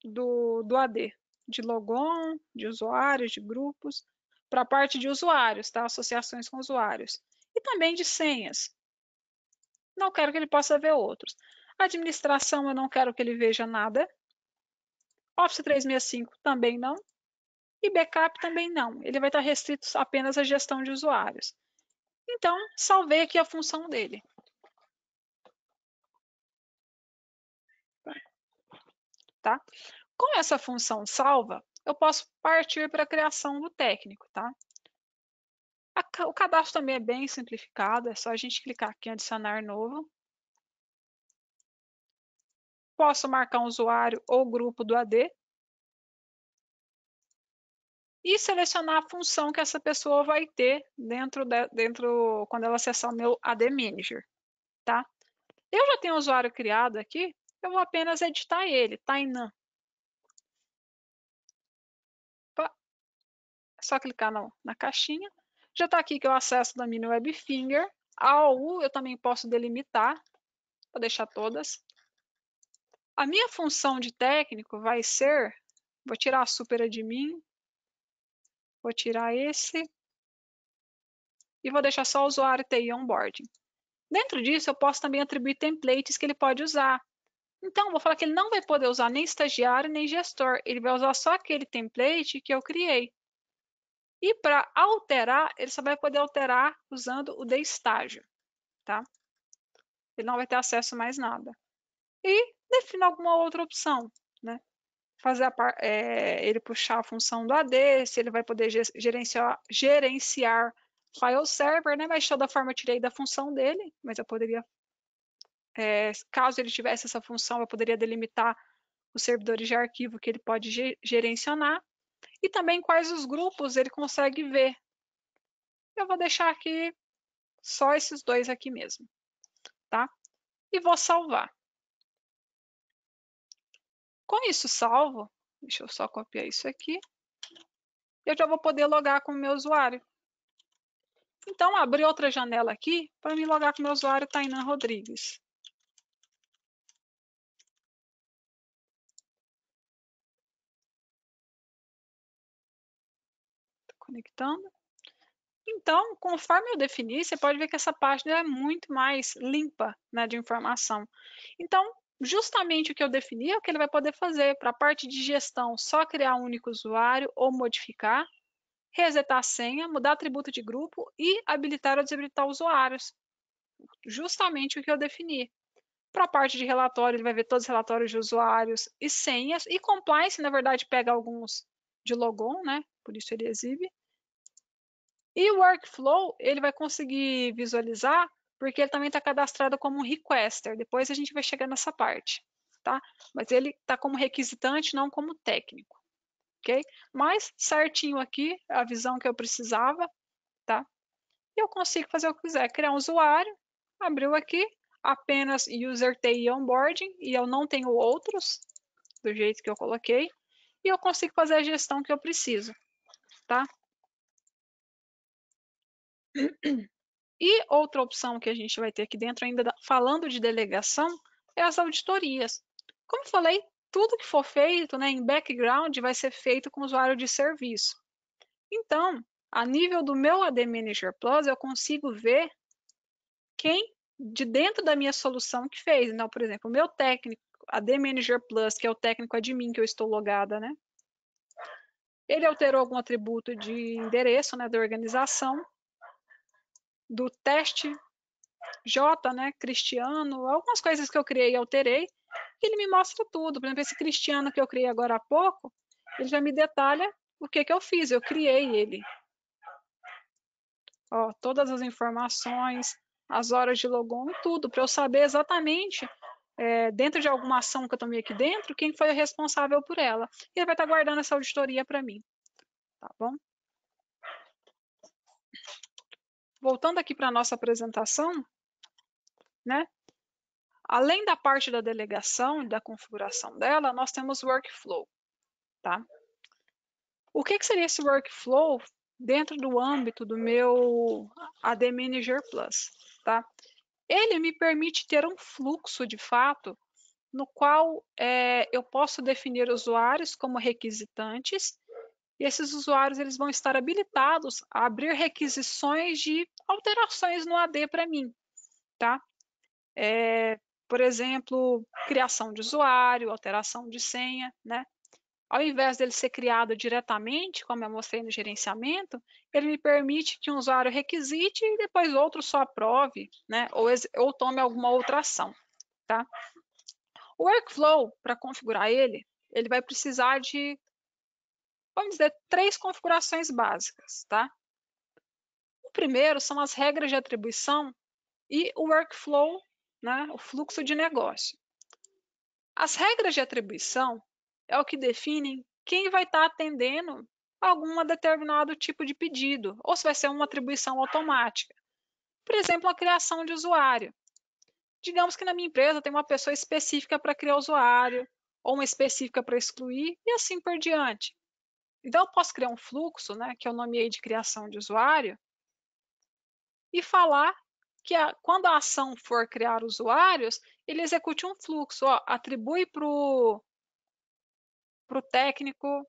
do, do AD, de logon, de usuários, de grupos para a parte de usuários, tá? associações com usuários, e também de senhas. Não quero que ele possa ver outros. Administração, eu não quero que ele veja nada. Office 365 também não. E backup também não. Ele vai estar restrito apenas à gestão de usuários. Então, salvei aqui a função dele. Tá? Com essa função salva, eu posso partir para a criação do técnico, tá? o cadastro também é bem simplificado, é só a gente clicar aqui em adicionar novo. Posso marcar um usuário ou grupo do AD e selecionar a função que essa pessoa vai ter dentro, de, dentro quando ela acessar o meu AD Manager, tá? Eu já tenho um usuário criado aqui, eu vou apenas editar ele, Tainan. Tá, É só clicar no, na caixinha. Já está aqui que eu acesso da mini webfinger A OU eu também posso delimitar. Vou deixar todas. A minha função de técnico vai ser... Vou tirar a super admin. Vou tirar esse. E vou deixar só o usuário TI onboarding. Dentro disso, eu posso também atribuir templates que ele pode usar. Então, vou falar que ele não vai poder usar nem estagiário, nem gestor. Ele vai usar só aquele template que eu criei. E para alterar, ele só vai poder alterar usando o de estágio, tá? Ele não vai ter acesso a mais nada. E definir alguma outra opção, né? Fazer a, é, ele puxar a função do AD, se ele vai poder gerenciar, gerenciar file server, né? Mas de toda forma eu tirei da função dele, mas eu poderia, é, caso ele tivesse essa função, eu poderia delimitar os servidores de arquivo que ele pode gerenciar, e também quais os grupos ele consegue ver. Eu vou deixar aqui só esses dois aqui mesmo, tá? E vou salvar. Com isso salvo, deixa eu só copiar isso aqui, eu já vou poder logar com o meu usuário. Então, abri outra janela aqui para me logar com o meu usuário Tainan Rodrigues. conectando. Então, conforme eu defini, você pode ver que essa página é muito mais limpa né, de informação. Então, justamente o que eu defini é o que ele vai poder fazer para a parte de gestão, só criar um único usuário ou modificar, resetar a senha, mudar atributo de grupo e habilitar ou desabilitar usuários. Justamente o que eu defini. Para a parte de relatório, ele vai ver todos os relatórios de usuários e senhas. E compliance, na verdade, pega alguns de logon, né? Por isso ele exibe. E o workflow, ele vai conseguir visualizar, porque ele também está cadastrado como um requester. Depois a gente vai chegar nessa parte, tá? Mas ele está como requisitante, não como técnico, ok? Mas certinho aqui a visão que eu precisava, tá? E eu consigo fazer o que quiser, criar um usuário, abriu aqui, apenas user TI onboarding, e eu não tenho outros, do jeito que eu coloquei, e eu consigo fazer a gestão que eu preciso, tá? E outra opção que a gente vai ter aqui dentro, ainda falando de delegação, é as auditorias. Como falei, tudo que for feito né, em background vai ser feito com o usuário de serviço. Então, a nível do meu AD Manager Plus, eu consigo ver quem de dentro da minha solução que fez. Então, por exemplo, o meu técnico, AD Manager Plus, que é o técnico admin que eu estou logada, né? Ele alterou algum atributo de endereço né, da organização do teste J, né, Cristiano, algumas coisas que eu criei e alterei, ele me mostra tudo. Por exemplo, esse Cristiano que eu criei agora há pouco, ele já me detalha o que, que eu fiz, eu criei ele. Ó, todas as informações, as horas de logon e tudo, para eu saber exatamente, é, dentro de alguma ação que eu tomei aqui dentro, quem foi o responsável por ela. E ele vai estar guardando essa auditoria para mim. Tá bom? voltando aqui para a nossa apresentação, né? Além da parte da delegação e da configuração dela, nós temos workflow, tá? O que, que seria esse workflow dentro do âmbito do meu AD Manager Plus, tá? Ele me permite ter um fluxo de fato no qual é, eu posso definir usuários como requisitantes e esses usuários eles vão estar habilitados a abrir requisições de alterações no AD para mim, tá? É, por exemplo, criação de usuário, alteração de senha, né? Ao invés dele ser criado diretamente, como eu mostrei no gerenciamento, ele me permite que um usuário requisite e depois outro só aprove, né? Ou, ou tome alguma outra ação, tá? O workflow, para configurar ele, ele vai precisar de vamos dizer, três configurações básicas, tá? O primeiro são as regras de atribuição e o workflow, né, o fluxo de negócio. As regras de atribuição é o que definem quem vai estar tá atendendo algum determinado tipo de pedido, ou se vai ser uma atribuição automática. Por exemplo, a criação de usuário. Digamos que na minha empresa tem uma pessoa específica para criar usuário, ou uma específica para excluir, e assim por diante. Então, eu posso criar um fluxo, né, que eu nomeei de criação de usuário, e falar que a, quando a ação for criar usuários, ele execute um fluxo, ó, atribui para o técnico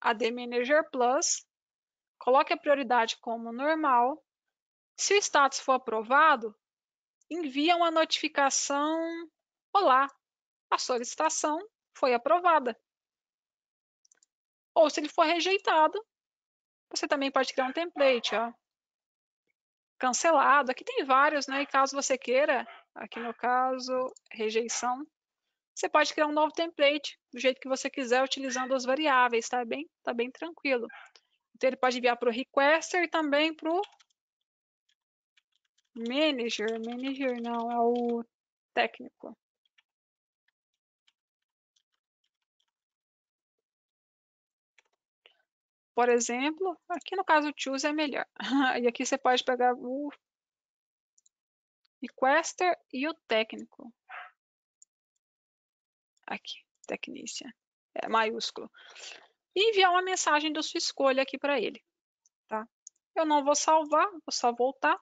AD Manager Plus, coloque a prioridade como normal. Se o status for aprovado, envia uma notificação: Olá, a solicitação foi aprovada. Ou se ele for rejeitado, você também pode criar um template, ó. Cancelado. Aqui tem vários, né? E caso você queira, aqui no caso, rejeição, você pode criar um novo template do jeito que você quiser, utilizando as variáveis, tá bem? Tá bem tranquilo. Então, ele pode enviar para o requester e também para o manager. Manager não, é o técnico. por exemplo, aqui no caso choose é melhor. e aqui você pode pegar o requester e o técnico. Aqui, technician, é maiúsculo. E enviar uma mensagem da sua escolha aqui para ele. Tá? Eu não vou salvar, vou só voltar.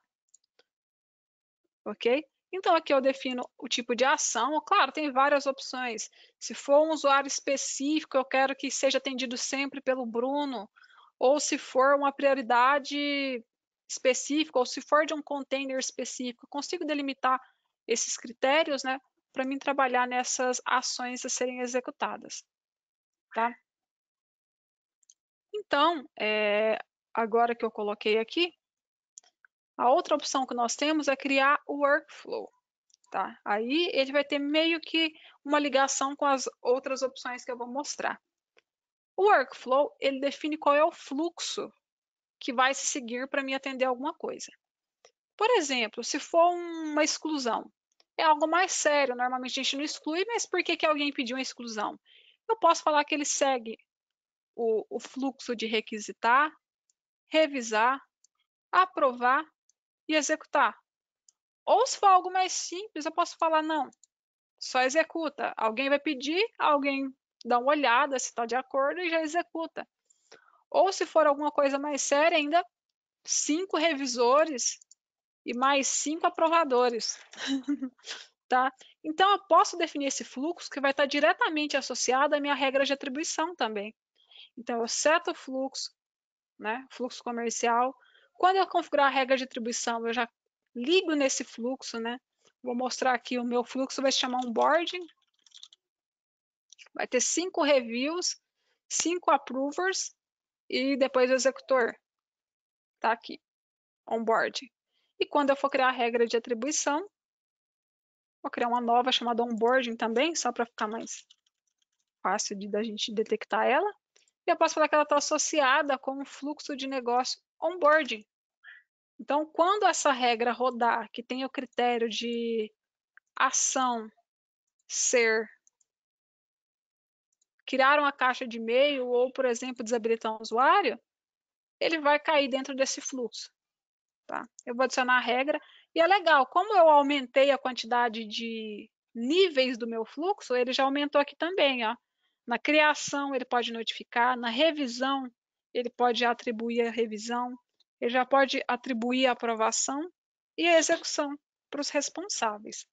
Ok? Então, aqui eu defino o tipo de ação. Claro, tem várias opções. Se for um usuário específico, eu quero que seja atendido sempre pelo Bruno ou se for uma prioridade específica, ou se for de um container específico, consigo delimitar esses critérios, né, para mim trabalhar nessas ações a serem executadas, tá? Então, é, agora que eu coloquei aqui, a outra opção que nós temos é criar o workflow, tá? Aí ele vai ter meio que uma ligação com as outras opções que eu vou mostrar. O workflow, ele define qual é o fluxo que vai se seguir para me atender alguma coisa. Por exemplo, se for uma exclusão, é algo mais sério, normalmente a gente não exclui, mas por que, que alguém pediu uma exclusão? Eu posso falar que ele segue o, o fluxo de requisitar, revisar, aprovar e executar. Ou se for algo mais simples, eu posso falar não, só executa. Alguém vai pedir, alguém dá uma olhada se está de acordo e já executa. Ou se for alguma coisa mais séria, ainda cinco revisores e mais cinco aprovadores. tá? Então, eu posso definir esse fluxo que vai estar tá diretamente associado à minha regra de atribuição também. Então, eu seto o fluxo, né? fluxo comercial. Quando eu configurar a regra de atribuição, eu já ligo nesse fluxo, né? Vou mostrar aqui o meu fluxo, vai se chamar onboarding, vai ter cinco reviews, cinco approvers e depois o executor. Tá aqui, onboard. E quando eu for criar a regra de atribuição, vou criar uma nova chamada onboarding também, só para ficar mais fácil de da gente detectar ela. E eu posso falar que ela está associada com o fluxo de negócio onboarding. Então, quando essa regra rodar, que tem o critério de ação ser Criar uma caixa de e-mail ou, por exemplo, desabilitar um usuário, ele vai cair dentro desse fluxo. Tá? Eu vou adicionar a regra. E é legal, como eu aumentei a quantidade de níveis do meu fluxo, ele já aumentou aqui também. Ó. Na criação, ele pode notificar, na revisão, ele pode atribuir a revisão, ele já pode atribuir a aprovação e a execução para os responsáveis.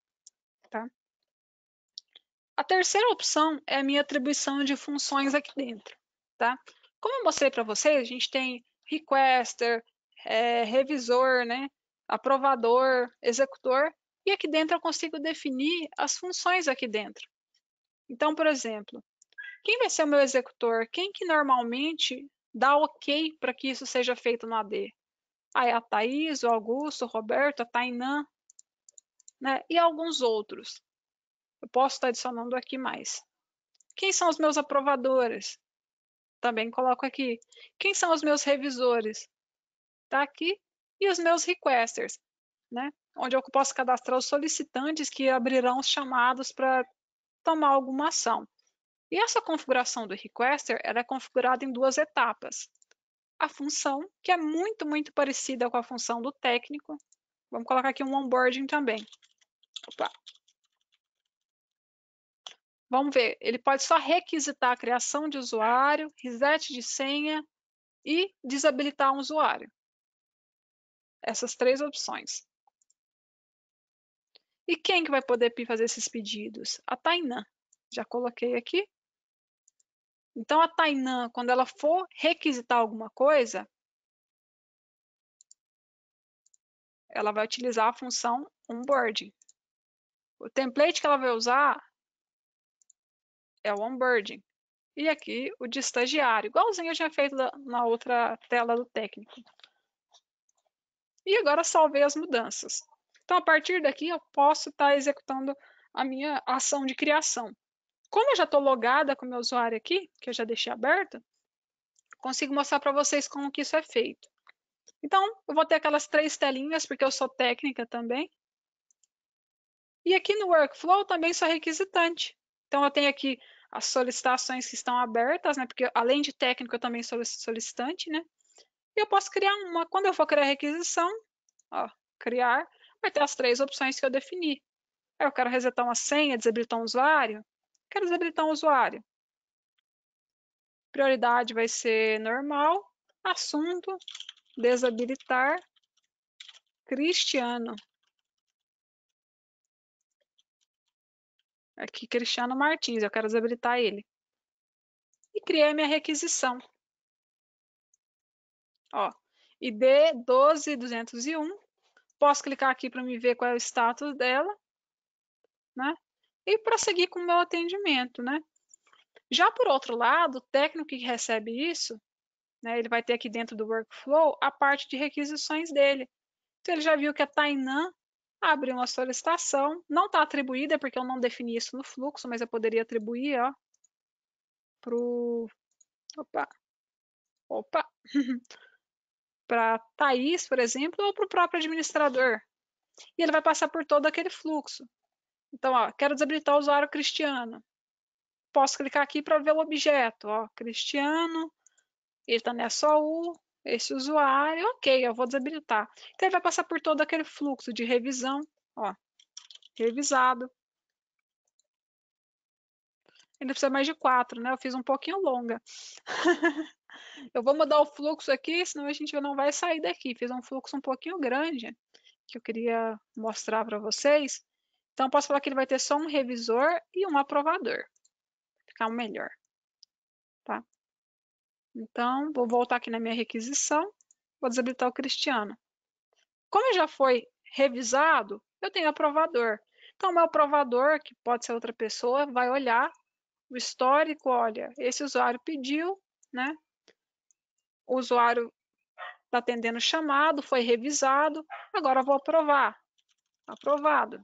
A terceira opção é a minha atribuição de funções aqui dentro, tá? Como eu mostrei para vocês, a gente tem requester, é, revisor, né? aprovador, executor, e aqui dentro eu consigo definir as funções aqui dentro. Então, por exemplo, quem vai ser o meu executor? Quem que normalmente dá ok para que isso seja feito no AD? Aí a Thaís, o Augusto, o Roberto, a Tainã, né? e alguns outros. Eu posso estar tá adicionando aqui mais. Quem são os meus aprovadores? Também coloco aqui. Quem são os meus revisores? Está aqui. E os meus requesters, né? onde eu posso cadastrar os solicitantes que abrirão os chamados para tomar alguma ação. E essa configuração do requester ela é configurada em duas etapas. A função, que é muito, muito parecida com a função do técnico. Vamos colocar aqui um onboarding também. Opa, Vamos ver, ele pode só requisitar a criação de usuário, reset de senha e desabilitar um usuário. Essas três opções. E quem que vai poder fazer esses pedidos? A Tainã. Já coloquei aqui. Então, a Tainã, quando ela for requisitar alguma coisa, ela vai utilizar a função onboarding. O template que ela vai usar é o onboarding. E aqui o de estagiário, igualzinho eu tinha feito na outra tela do técnico. E agora salvei as mudanças. Então, a partir daqui, eu posso estar tá executando a minha ação de criação. Como eu já estou logada com o meu usuário aqui, que eu já deixei aberto consigo mostrar para vocês como que isso é feito. Então, eu vou ter aquelas três telinhas, porque eu sou técnica também. E aqui no workflow também sou requisitante. Então, eu tenho aqui as solicitações que estão abertas, né? Porque além de técnico, eu também sou solicitante, né? E eu posso criar uma. Quando eu for criar requisição, ó, criar, vai ter as três opções que eu defini. Eu quero resetar uma senha, desabilitar um usuário. Quero desabilitar um usuário. Prioridade vai ser normal. Assunto, desabilitar Cristiano. aqui Cristiano Martins, eu quero desabilitar ele. E criei minha requisição. Ó, ID 12201. Posso clicar aqui para me ver qual é o status dela, né? E prosseguir com o meu atendimento, né? Já por outro lado, o técnico que recebe isso, né, ele vai ter aqui dentro do workflow a parte de requisições dele. Então, ele já viu que a Tainan abri uma solicitação, não está atribuída porque eu não defini isso no fluxo, mas eu poderia atribuir, ó, pro... Opa! Opa! para Thaís, por exemplo, ou para o próprio administrador. E ele vai passar por todo aquele fluxo. Então, ó, quero desabilitar o usuário Cristiano. Posso clicar aqui para ver o objeto. Ó, Cristiano, ele está é né, só o esse usuário, ok, eu vou desabilitar. Então, ele vai passar por todo aquele fluxo de revisão, ó, revisado. Ainda precisa mais de quatro, né? Eu fiz um pouquinho longa. eu vou mudar o fluxo aqui, senão a gente não vai sair daqui. Fiz um fluxo um pouquinho grande, que eu queria mostrar para vocês. Então, posso falar que ele vai ter só um revisor e um aprovador. ficar um melhor. Então, vou voltar aqui na minha requisição, vou desabilitar o Cristiano. Como já foi revisado, eu tenho aprovador. Então, o meu aprovador, que pode ser outra pessoa, vai olhar o histórico, olha, esse usuário pediu, né? O usuário está atendendo o chamado, foi revisado, agora vou aprovar. Aprovado.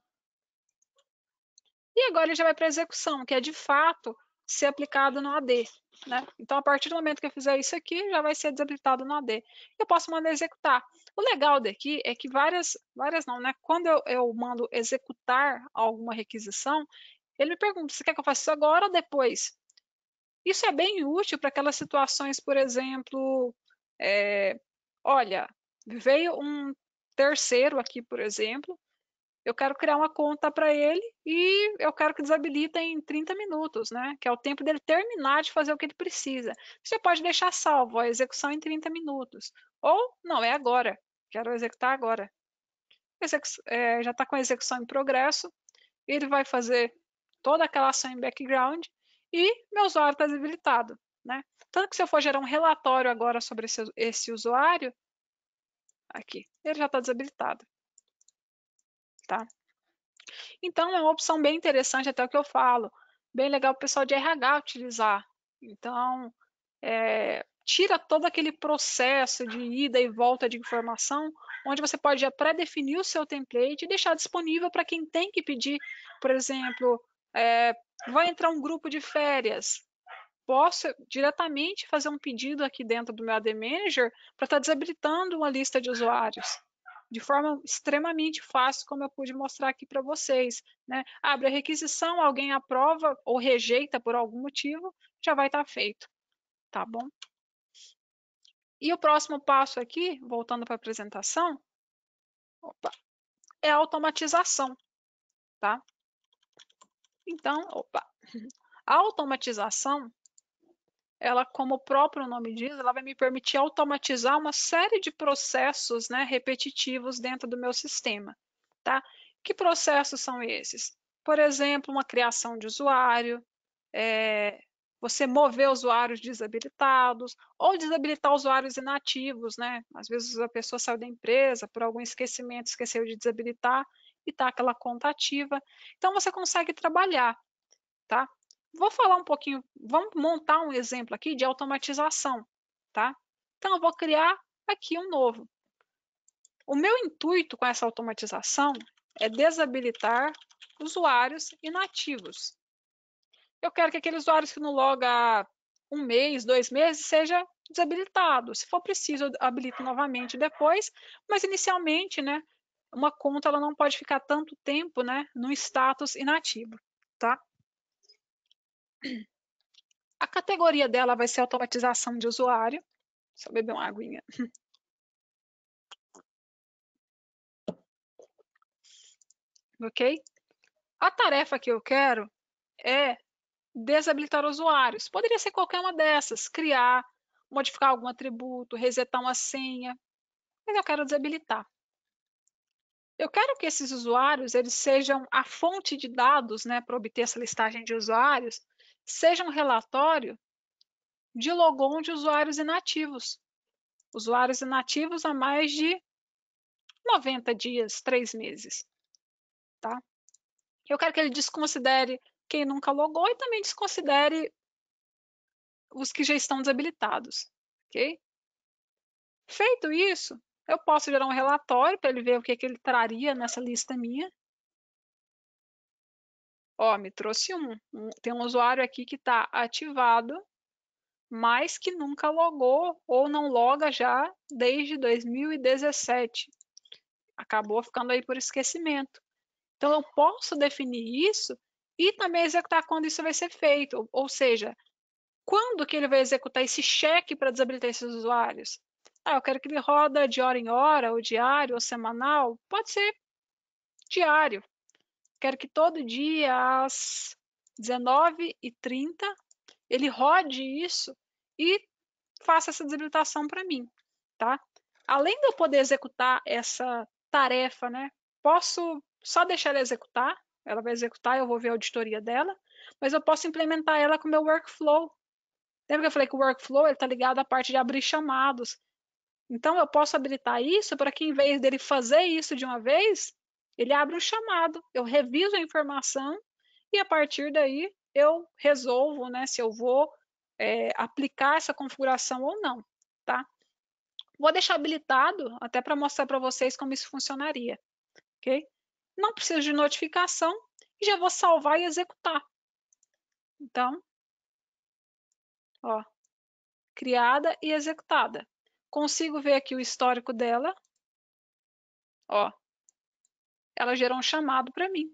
E agora ele já vai para a execução, que é de fato ser aplicado no AD. Né? Então, a partir do momento que eu fizer isso aqui, já vai ser desabilitado no AD. Eu posso mandar executar. O legal daqui é que várias, várias não, né? Quando eu, eu mando executar alguma requisição, ele me pergunta, você quer que eu faça isso agora ou depois? Isso é bem útil para aquelas situações, por exemplo, é, olha, veio um terceiro aqui, por exemplo, eu quero criar uma conta para ele e eu quero que desabilita em 30 minutos, né? Que é o tempo dele terminar de fazer o que ele precisa. Você pode deixar salvo a execução em 30 minutos. Ou, não, é agora. Quero executar agora. Execu é, já está com a execução em progresso. Ele vai fazer toda aquela ação em background e meu usuário está desabilitado. Né? Tanto que se eu for gerar um relatório agora sobre esse, esse usuário, aqui, ele já está desabilitado tá? Então, é uma opção bem interessante, até o que eu falo. Bem legal o pessoal de RH utilizar. Então, é, tira todo aquele processo de ida e volta de informação, onde você pode já pré-definir o seu template e deixar disponível para quem tem que pedir, por exemplo, é, vai entrar um grupo de férias, posso diretamente fazer um pedido aqui dentro do meu AD Manager para estar tá desabilitando uma lista de usuários de forma extremamente fácil, como eu pude mostrar aqui para vocês. Né? Abre a requisição, alguém aprova ou rejeita por algum motivo, já vai estar tá feito, tá bom? E o próximo passo aqui, voltando para a apresentação, opa, é a automatização, tá? Então, opa, a automatização ela, como o próprio nome diz, ela vai me permitir automatizar uma série de processos né, repetitivos dentro do meu sistema. Tá? Que processos são esses? Por exemplo, uma criação de usuário, é, você mover usuários desabilitados ou desabilitar usuários inativos, né? Às vezes a pessoa saiu da empresa por algum esquecimento, esqueceu de desabilitar e tá aquela conta ativa. Então você consegue trabalhar, tá? Vou falar um pouquinho, vamos montar um exemplo aqui de automatização, tá? Então, eu vou criar aqui um novo. O meu intuito com essa automatização é desabilitar usuários inativos. Eu quero que aqueles usuários que não loga um mês, dois meses, seja desabilitado. Se for preciso, eu habilito novamente depois, mas inicialmente, né, uma conta ela não pode ficar tanto tempo, né, no status inativo, tá? A categoria dela vai ser automatização de usuário. Só beber uma aguinha. Ok? A tarefa que eu quero é desabilitar usuários. Poderia ser qualquer uma dessas, criar, modificar algum atributo, resetar uma senha, mas eu quero desabilitar. Eu quero que esses usuários eles sejam a fonte de dados né, para obter essa listagem de usuários, seja um relatório de logon de usuários inativos. Usuários inativos há mais de 90 dias, 3 meses. Tá? Eu quero que ele desconsidere quem nunca logou e também desconsidere os que já estão desabilitados. ok? Feito isso, eu posso gerar um relatório para ele ver o que, que ele traria nessa lista minha. Ó, me trouxe um, um tem um usuário aqui que está ativado, mas que nunca logou ou não loga já desde 2017. Acabou ficando aí por esquecimento. Então, eu posso definir isso e também executar quando isso vai ser feito, ou, seja, quando que ele vai executar esse cheque para desabilitar esses usuários? Ah, eu quero que ele roda de hora em hora, ou diário, ou semanal. Pode ser diário. Quero que todo dia às 19h30 ele rode isso e faça essa desabilitação para mim, tá? Além de eu poder executar essa tarefa, né? Posso só deixar ela executar, ela vai executar, eu vou ver a auditoria dela, mas eu posso implementar ela com o meu workflow. Lembra que eu falei que o workflow está ligado à parte de abrir chamados? Então, eu posso habilitar isso para que, em vez dele fazer isso de uma vez, ele abre um chamado, eu reviso a informação e a partir daí eu resolvo né, se eu vou é, aplicar essa configuração ou não. Tá? Vou deixar habilitado até para mostrar para vocês como isso funcionaria. Okay? Não preciso de notificação e já vou salvar e executar. Então, ó, criada e executada. Consigo ver aqui o histórico dela. Ó, ela gerou um chamado para mim.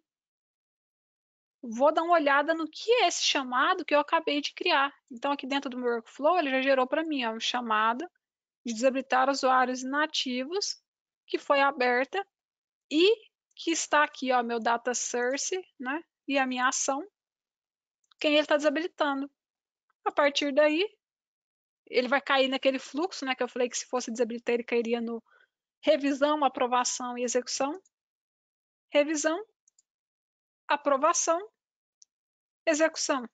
Vou dar uma olhada no que é esse chamado que eu acabei de criar. Então, aqui dentro do meu workflow, ele já gerou para mim ó, um chamado de desabilitar usuários nativos, que foi aberta e que está aqui, ó, meu data source, né, e a minha ação, quem ele está desabilitando. A partir daí, ele vai cair naquele fluxo, né, que eu falei que se fosse desabilitar, ele cairia no revisão, aprovação e execução revisão, aprovação, execução.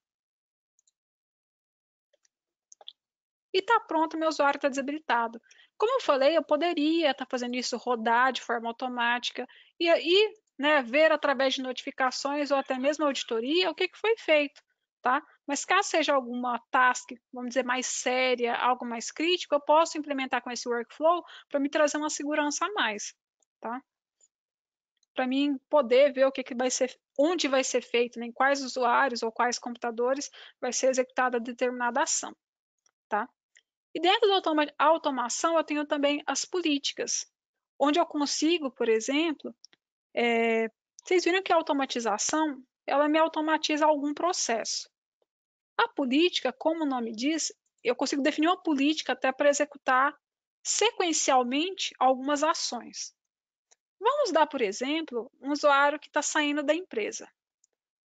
E está pronto, meu usuário está desabilitado. Como eu falei, eu poderia estar tá fazendo isso rodar de forma automática e né, ver através de notificações ou até mesmo auditoria o que, que foi feito. Tá? Mas caso seja alguma task, vamos dizer, mais séria, algo mais crítico, eu posso implementar com esse workflow para me trazer uma segurança a mais, tá? para mim poder ver o que, que vai ser, onde vai ser feito, né, em quais usuários ou quais computadores vai ser executada determinada ação. Tá? E dentro da automa automação eu tenho também as políticas, onde eu consigo, por exemplo, é, vocês viram que a automatização ela me automatiza algum processo. A política, como o nome diz, eu consigo definir uma política até para executar sequencialmente algumas ações. Vamos dar, por exemplo, um usuário que está saindo da empresa.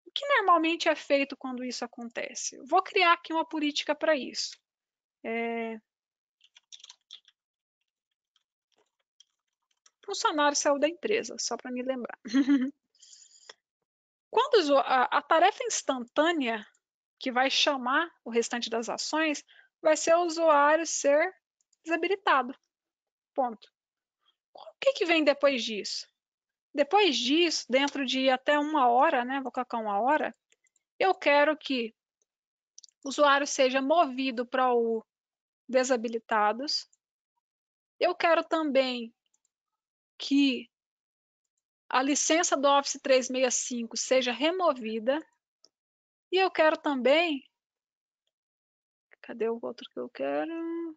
O que normalmente é feito quando isso acontece? Eu vou criar aqui uma política para isso. É... Funcionário saiu da empresa, só para me lembrar. quando a, a tarefa instantânea que vai chamar o restante das ações vai ser o usuário ser desabilitado. Ponto. O que, que vem depois disso? Depois disso, dentro de até uma hora, né? Vou colocar uma hora, eu quero que o usuário seja movido para o desabilitados. Eu quero também que a licença do Office 365 seja removida. E eu quero também. Cadê o outro que eu quero?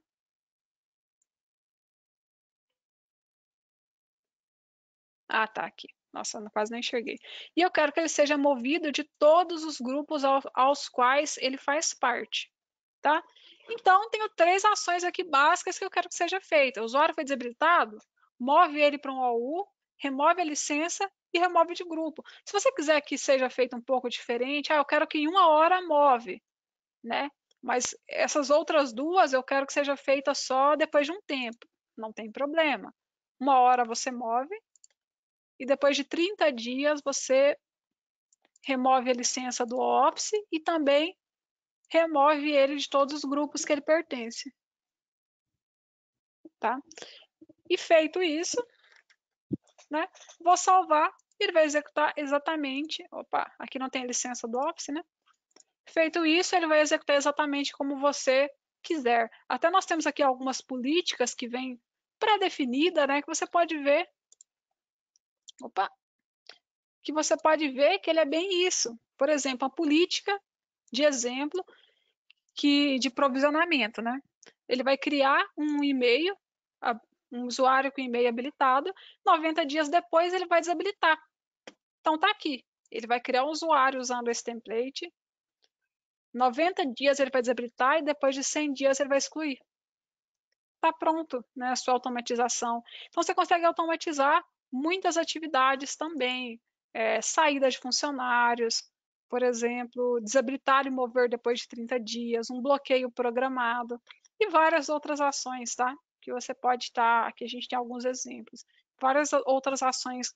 Ah, tá aqui. Nossa, quase não enxerguei. E eu quero que ele seja movido de todos os grupos aos quais ele faz parte, tá? Então, tenho três ações aqui básicas que eu quero que seja feita. O usuário foi desabilitado, move ele para um OU, remove a licença e remove de grupo. Se você quiser que seja feito um pouco diferente, ah, eu quero que em uma hora move, né? Mas essas outras duas eu quero que seja feita só depois de um tempo. Não tem problema. Uma hora você move, e depois de 30 dias você remove a licença do office e também remove ele de todos os grupos que ele pertence. Tá? E feito isso, né, vou salvar e ele vai executar exatamente, opa, aqui não tem a licença do office, né? Feito isso, ele vai executar exatamente como você quiser. Até nós temos aqui algumas políticas que vêm pré-definida, né, que você pode ver opa, que você pode ver que ele é bem isso. Por exemplo, a política de exemplo que de provisionamento, né? Ele vai criar um e-mail, um usuário com e-mail habilitado, 90 dias depois ele vai desabilitar. Então tá aqui, ele vai criar um usuário usando esse template, 90 dias ele vai desabilitar e depois de 100 dias ele vai excluir. Tá pronto, né, a sua automatização. Então você consegue automatizar muitas atividades também, é, eh, saída de funcionários, por exemplo, desabilitar e mover depois de 30 dias, um bloqueio programado e várias outras ações, tá? Que você pode estar, tá, aqui a gente tem alguns exemplos, várias outras ações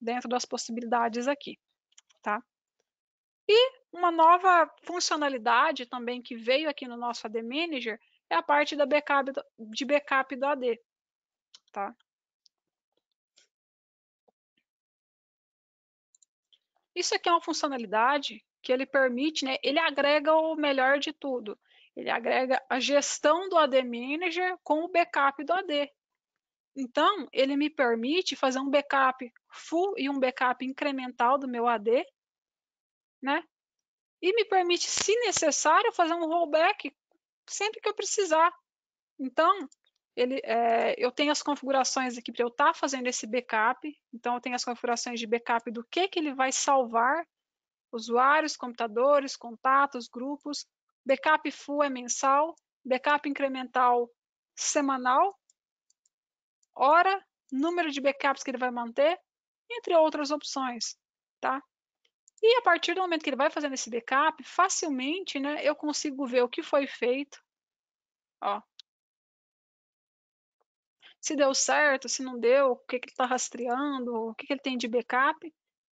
dentro das possibilidades aqui, tá? E uma nova funcionalidade também que veio aqui no nosso AD Manager é a parte da backup, de backup do AD, tá? Isso aqui é uma funcionalidade que ele permite, né? Ele agrega o melhor de tudo. Ele agrega a gestão do AD Manager com o backup do AD. Então, ele me permite fazer um backup full e um backup incremental do meu AD, né? E me permite, se necessário, fazer um rollback sempre que eu precisar. Então, ele, é, eu tenho as configurações aqui para eu estar tá fazendo esse backup, então eu tenho as configurações de backup do que, que ele vai salvar, usuários, computadores, contatos, grupos, backup full é mensal, backup incremental semanal, hora, número de backups que ele vai manter, entre outras opções, tá? E a partir do momento que ele vai fazendo esse backup, facilmente, né, eu consigo ver o que foi feito, ó, se deu certo, se não deu, o que, que ele está rastreando, o que, que ele tem de backup,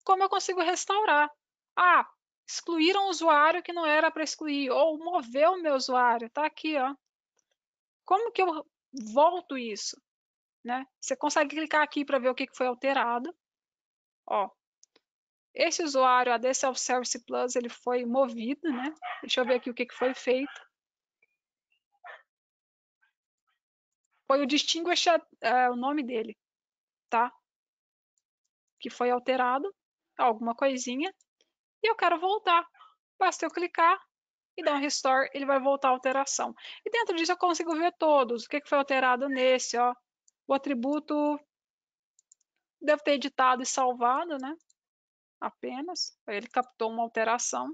como eu consigo restaurar. Ah, excluíram um usuário que não era para excluir, ou moveu meu usuário, está aqui, ó. Como que eu volto isso? Né? Você consegue clicar aqui para ver o que, que foi alterado. Ó, esse usuário, a desse Self Service Plus, ele foi movido, né? Deixa eu ver aqui o que, que foi feito. foi o Distinguished, é, o nome dele, tá? Que foi alterado, alguma coisinha, e eu quero voltar. Basta eu clicar e dar um restore, ele vai voltar a alteração. E dentro disso eu consigo ver todos, o que foi alterado nesse, ó. O atributo deve ter editado e salvado, né? Apenas, ele captou uma alteração.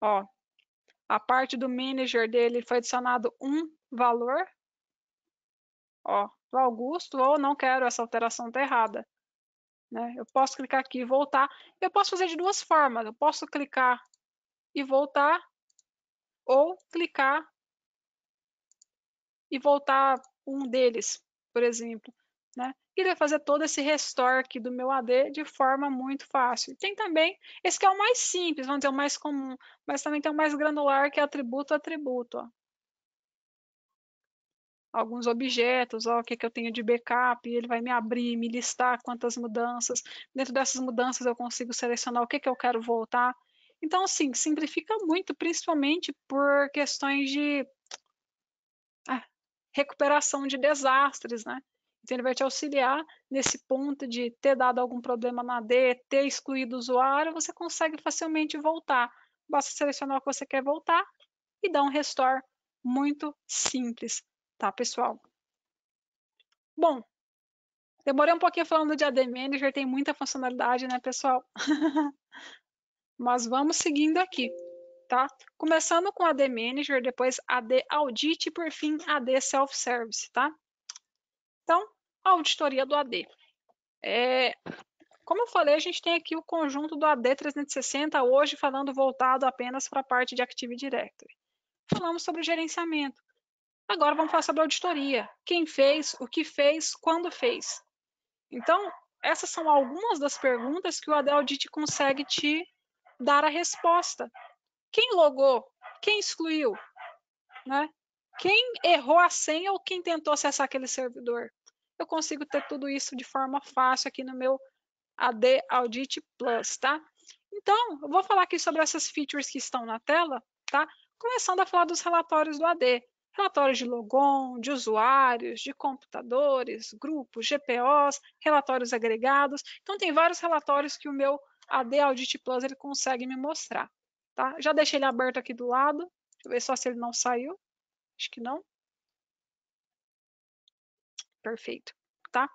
Ó, a parte do manager dele foi adicionado um valor ó, do Augusto, ou não quero, essa alteração está errada. Né? Eu posso clicar aqui e voltar. Eu posso fazer de duas formas. Eu posso clicar e voltar, ou clicar e voltar um deles, por exemplo. Né? Ele vai fazer todo esse restore aqui do meu AD de forma muito fácil. E tem também, esse que é o mais simples, vamos dizer, o mais comum, mas também tem o mais granular, que é atributo a atributo. Ó alguns objetos, ó, o que, que eu tenho de backup, ele vai me abrir, me listar quantas mudanças. Dentro dessas mudanças eu consigo selecionar o que, que eu quero voltar. Então, assim, simplifica muito, principalmente por questões de ah, recuperação de desastres, né? Então, ele vai te auxiliar nesse ponto de ter dado algum problema na D, ter excluído o usuário, você consegue facilmente voltar. Basta selecionar o que você quer voltar e dar um restore muito simples tá, pessoal? Bom, demorei um pouquinho falando de AD Manager, tem muita funcionalidade, né, pessoal? Mas vamos seguindo aqui, tá? Começando com AD Manager, depois AD Audit e por fim AD Self Service, tá? Então, a auditoria do AD. É, como eu falei, a gente tem aqui o conjunto do AD 360, hoje falando voltado apenas para a parte de Active Directory. Falamos sobre gerenciamento. Agora vamos falar sobre auditoria. Quem fez, o que fez, quando fez. Então, essas são algumas das perguntas que o Audit consegue te dar a resposta. Quem logou? Quem excluiu? Né? Quem errou a senha ou quem tentou acessar aquele servidor? Eu consigo ter tudo isso de forma fácil aqui no meu AD Audit Plus, tá? Então, eu vou falar aqui sobre essas features que estão na tela, tá? Começando a falar dos relatórios do AD relatórios de logon, de usuários, de computadores, grupos, GPOs, relatórios agregados. Então, tem vários relatórios que o meu AD Audit Plus ele consegue me mostrar. Tá? Já deixei ele aberto aqui do lado, deixa eu ver só se ele não saiu. Acho que não. Perfeito, tá?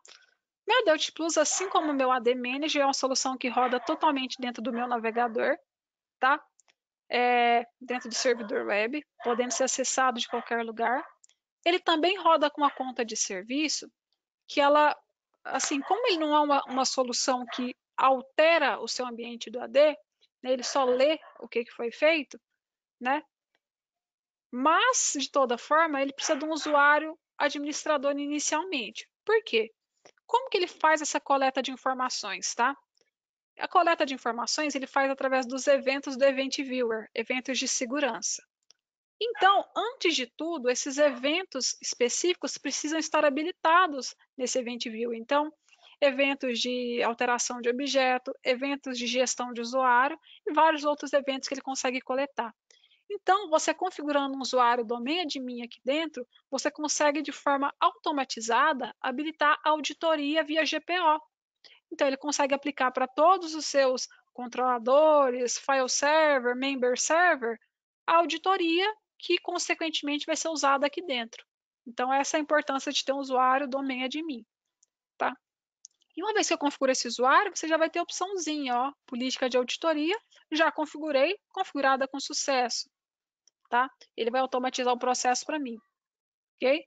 Meu Audit Plus, assim como o meu AD Manager, é uma solução que roda totalmente dentro do meu navegador, tá? é, dentro do servidor web, podendo ser acessado de qualquer lugar. Ele também roda com uma conta de serviço que ela, assim, como ele não é uma, uma solução que altera o seu ambiente do AD, né, ele só lê o que, que foi feito, né? Mas, de toda forma, ele precisa de um usuário administrador inicialmente. Por quê? Como que ele faz essa coleta de informações, tá? A coleta de informações ele faz através dos eventos do Event Viewer, eventos de segurança. Então, antes de tudo, esses eventos específicos precisam estar habilitados nesse Event Viewer. Então, eventos de alteração de objeto, eventos de gestão de usuário e vários outros eventos que ele consegue coletar. Então, você configurando um usuário domain admin aqui dentro, você consegue de forma automatizada habilitar a auditoria via GPO, então, ele consegue aplicar para todos os seus controladores, file server, member server, a auditoria que, consequentemente, vai ser usada aqui dentro. Então, essa é a importância de ter um usuário domain admin. Tá? E uma vez que eu configuro esse usuário, você já vai ter a opçãozinha, ó, política de auditoria, já configurei, configurada com sucesso. Tá? Ele vai automatizar o processo para mim. Ok?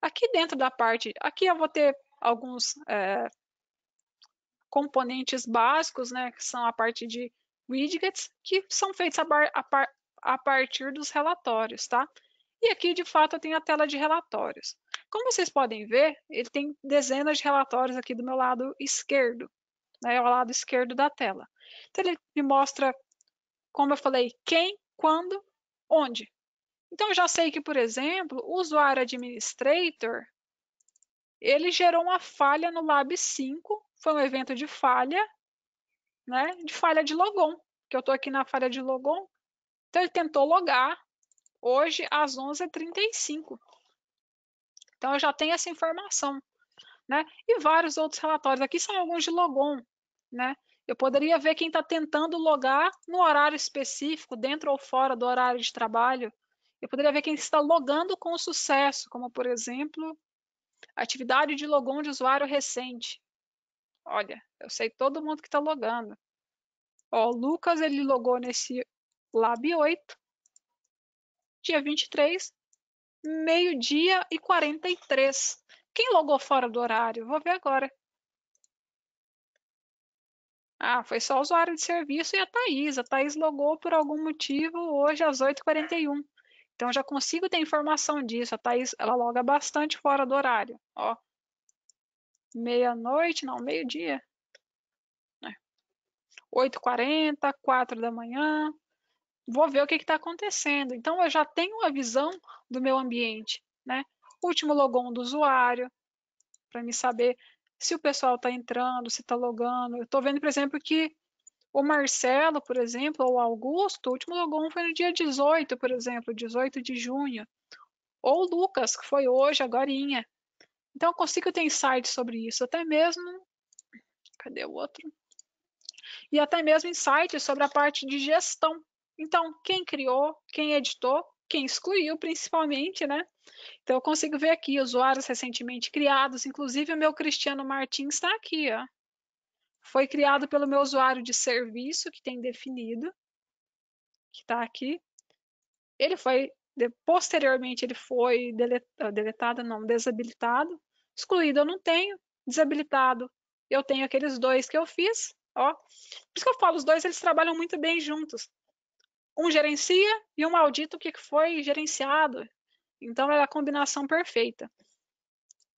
Aqui dentro da parte, aqui eu vou ter alguns é, componentes básicos, né, que são a parte de widgets, que são feitos a, bar, a, par, a partir dos relatórios, tá? E aqui, de fato, eu tenho a tela de relatórios. Como vocês podem ver, ele tem dezenas de relatórios aqui do meu lado esquerdo, né, ao lado esquerdo da tela. Então, ele me mostra, como eu falei, quem, quando, onde. Então, eu já sei que, por exemplo, o usuário administrator ele gerou uma falha no Lab 5, foi um evento de falha, né? De falha de logon, que eu estou aqui na falha de logon. Então ele tentou logar hoje às 11h35. Então eu já tenho essa informação, né? E vários outros relatórios. Aqui são alguns de logon, né? Eu poderia ver quem está tentando logar no horário específico, dentro ou fora do horário de trabalho. Eu poderia ver quem está logando com sucesso, como por exemplo Atividade de logon de usuário recente. Olha, eu sei todo mundo que está logando. Ó, o Lucas, ele logou nesse Lab 8, dia 23, meio-dia e 43. Quem logou fora do horário? Vou ver agora. Ah, foi só o usuário de serviço e a Thaís. A Thaís logou por algum motivo hoje às 8h41. Então, já consigo ter informação disso. A Thaís, ela loga bastante fora do horário. Ó, meia-noite, não, meio-dia. É. 8h40, 4 da manhã. Vou ver o que está acontecendo. Então, eu já tenho a visão do meu ambiente, né? Último logon do usuário, para me saber se o pessoal está entrando, se está logando. Eu estou vendo, por exemplo, que o Marcelo, por exemplo, ou o Augusto, o último logon foi no dia 18, por exemplo, 18 de junho. Ou o Lucas, que foi hoje, agorinha. Então, eu consigo ter insights sobre isso, até mesmo... Cadê o outro? E até mesmo insights sobre a parte de gestão. Então, quem criou, quem editou, quem excluiu, principalmente, né? Então, eu consigo ver aqui usuários recentemente criados, inclusive o meu Cristiano Martins está aqui, ó foi criado pelo meu usuário de serviço que tem definido, que está aqui. Ele foi, posteriormente, ele foi deletado, não, desabilitado. Excluído eu não tenho, desabilitado eu tenho aqueles dois que eu fiz. Ó. Por isso que eu falo, os dois eles trabalham muito bem juntos. Um gerencia e um audita o que foi gerenciado. Então, é a combinação perfeita.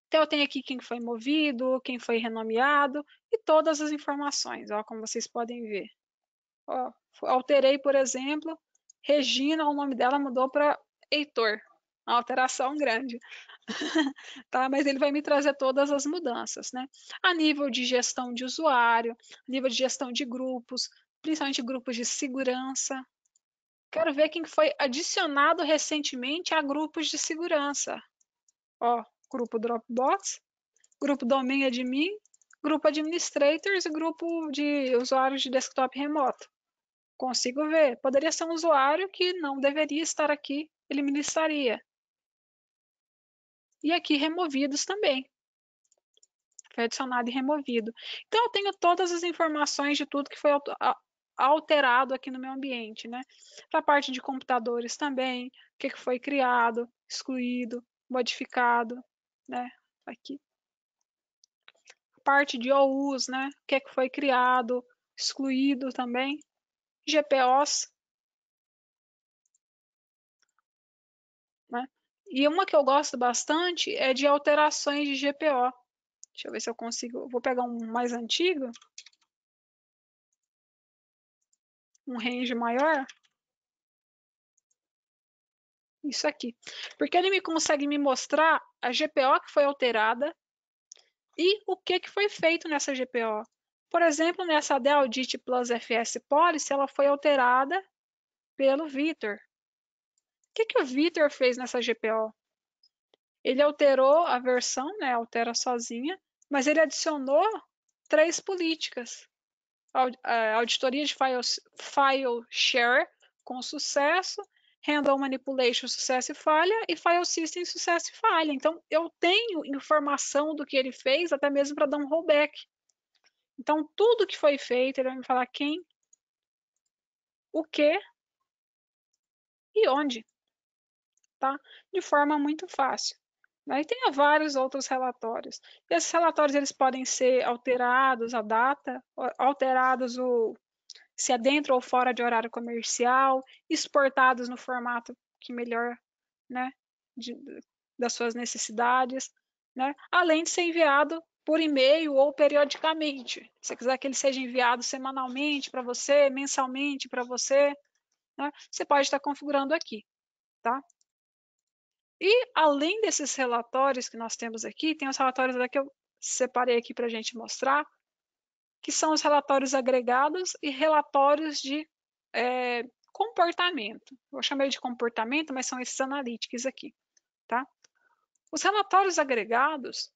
Então, eu tenho aqui quem foi movido, quem foi renomeado e todas as informações, ó, como vocês podem ver. Ó, alterei, por exemplo, Regina, o nome dela mudou para Heitor. Uma alteração grande. tá? Mas ele vai me trazer todas as mudanças, né? A nível de gestão de usuário, nível de gestão de grupos, principalmente grupos de segurança. Quero ver quem foi adicionado recentemente a grupos de segurança. Ó, grupo Dropbox, grupo Domain Admin, grupo Administrators e grupo de usuários de desktop remoto. Consigo ver. Poderia ser um usuário que não deveria estar aqui, ele me listaria. E aqui removidos também. Foi adicionado e removido. Então, eu tenho todas as informações de tudo que foi alterado aqui no meu ambiente, né? Para a parte de computadores também, o que foi criado, excluído, modificado né? Aqui. Parte de OUs, né? O que, é que foi criado, excluído também. GPOs. Né? E uma que eu gosto bastante é de alterações de GPO. Deixa eu ver se eu consigo. Vou pegar um mais antigo. Um range maior isso aqui. Porque ele me consegue me mostrar a GPO que foi alterada e o que, que foi feito nessa GPO. Por exemplo, nessa Dell Audit Plus FS Policy, ela foi alterada pelo Vitor. O que, que o Vitor fez nessa GPO? Ele alterou a versão, né, altera sozinha, mas ele adicionou três políticas. Eh, auditoria de file, file share com sucesso, Handle Manipulation, sucesso e falha, e File System, sucesso e falha. Então, eu tenho informação do que ele fez, até mesmo para dar um rollback. Então, tudo que foi feito, ele vai me falar quem, o que e onde. Tá? De forma muito fácil. aí tem vários outros relatórios. E esses relatórios eles podem ser alterados a data, alterados o, se é dentro ou fora de horário comercial, exportados no formato que melhor, né, de, das suas necessidades, né, além de ser enviado por e-mail ou periodicamente. Se você quiser que ele seja enviado semanalmente para você, mensalmente para você, né, você pode estar configurando aqui, tá? E além desses relatórios que nós temos aqui, tem os relatórios que eu separei aqui para a gente mostrar, que são os relatórios agregados e relatórios de é, comportamento. Eu chamei de comportamento, mas são esses analíticos aqui, tá? Os relatórios agregados,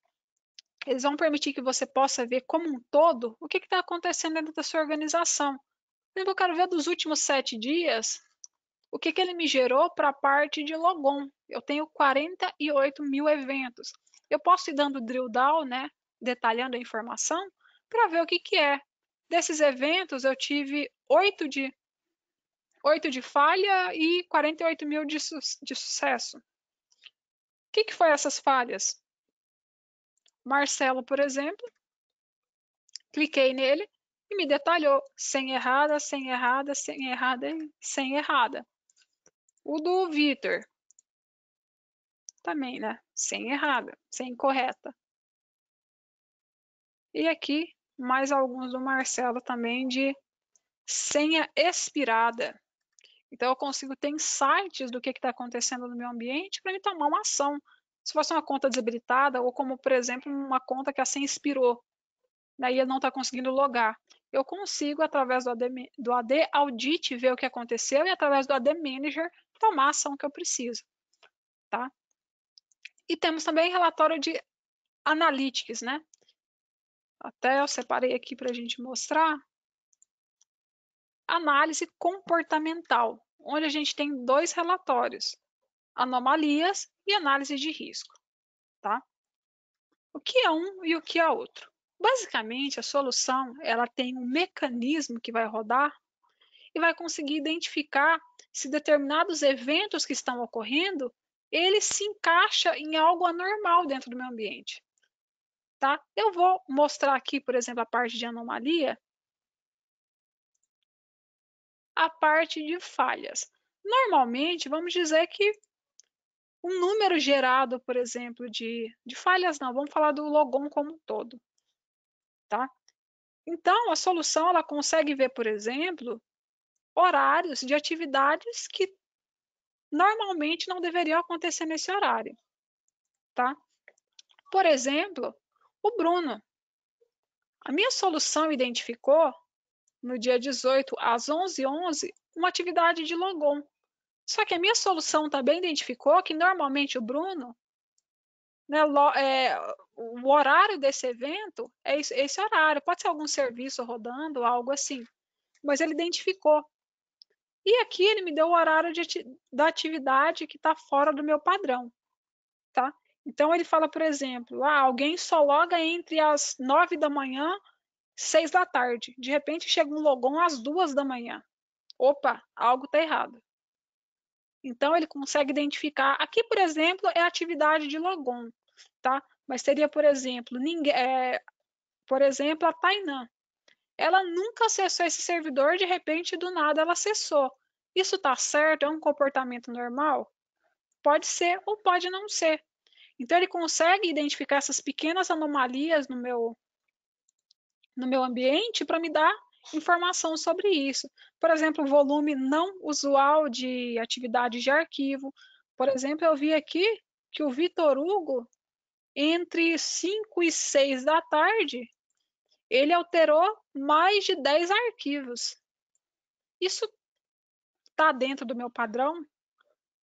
eles vão permitir que você possa ver como um todo o que está acontecendo dentro da sua organização. Por exemplo, eu quero ver dos últimos sete dias o que, que ele me gerou para a parte de logon. Eu tenho 48 mil eventos. Eu posso ir dando drill down, né, detalhando a informação, para ver o que, que é. Desses eventos, eu tive 8 de, 8 de falha e 48 mil de, su de sucesso. O que, que foi essas falhas? Marcelo, por exemplo, cliquei nele e me detalhou sem errada, sem errada, sem errada, sem errada. O do Vitor também, né? Sem errada, sem correta. E aqui mais alguns do Marcelo também de senha expirada. Então, eu consigo ter insights do que está acontecendo no meu ambiente para me tomar uma ação. Se fosse uma conta desabilitada, ou como, por exemplo, uma conta que a senha expirou, daí ele não está conseguindo logar. Eu consigo, através do AD, do AD Audit, ver o que aconteceu e, através do AD Manager, tomar a ação que eu preciso. Tá? E temos também relatório de analytics, né? Até eu separei aqui para a gente mostrar. Análise comportamental, onde a gente tem dois relatórios, anomalias e análise de risco. Tá? O que é um e o que é outro? Basicamente, a solução ela tem um mecanismo que vai rodar e vai conseguir identificar se determinados eventos que estão ocorrendo, ele se encaixa em algo anormal dentro do meu ambiente. Tá? Eu vou mostrar aqui, por exemplo, a parte de anomalia, a parte de falhas. Normalmente, vamos dizer que um número gerado, por exemplo, de, de falhas, não, vamos falar do logon como um todo. Tá? Então, a solução ela consegue ver, por exemplo, horários de atividades que normalmente não deveriam acontecer nesse horário. Tá? Por exemplo, o Bruno. A minha solução identificou, no dia 18, às 11h11, uma atividade de logon. Só que a minha solução também identificou que, normalmente, o Bruno, né, lo, é, o horário desse evento é esse, é esse horário. Pode ser algum serviço rodando, algo assim. Mas ele identificou. E aqui ele me deu o horário de, da atividade que está fora do meu padrão. Então ele fala, por exemplo, ah, alguém só loga entre as nove da manhã, seis da tarde. De repente chega um logon às duas da manhã. Opa, algo está errado. Então ele consegue identificar. Aqui, por exemplo, é atividade de logon, tá? Mas seria, por exemplo, ninguém, é, por exemplo, a Tainan. Ela nunca acessou esse servidor, de repente, do nada ela acessou. Isso está certo? É um comportamento normal? Pode ser ou pode não ser. Então ele consegue identificar essas pequenas anomalias no meu no meu ambiente para me dar informação sobre isso. Por exemplo, volume não usual de atividades de arquivo. Por exemplo, eu vi aqui que o Vitor Hugo, entre 5 e 6 da tarde, ele alterou mais de 10 arquivos. Isso está dentro do meu padrão?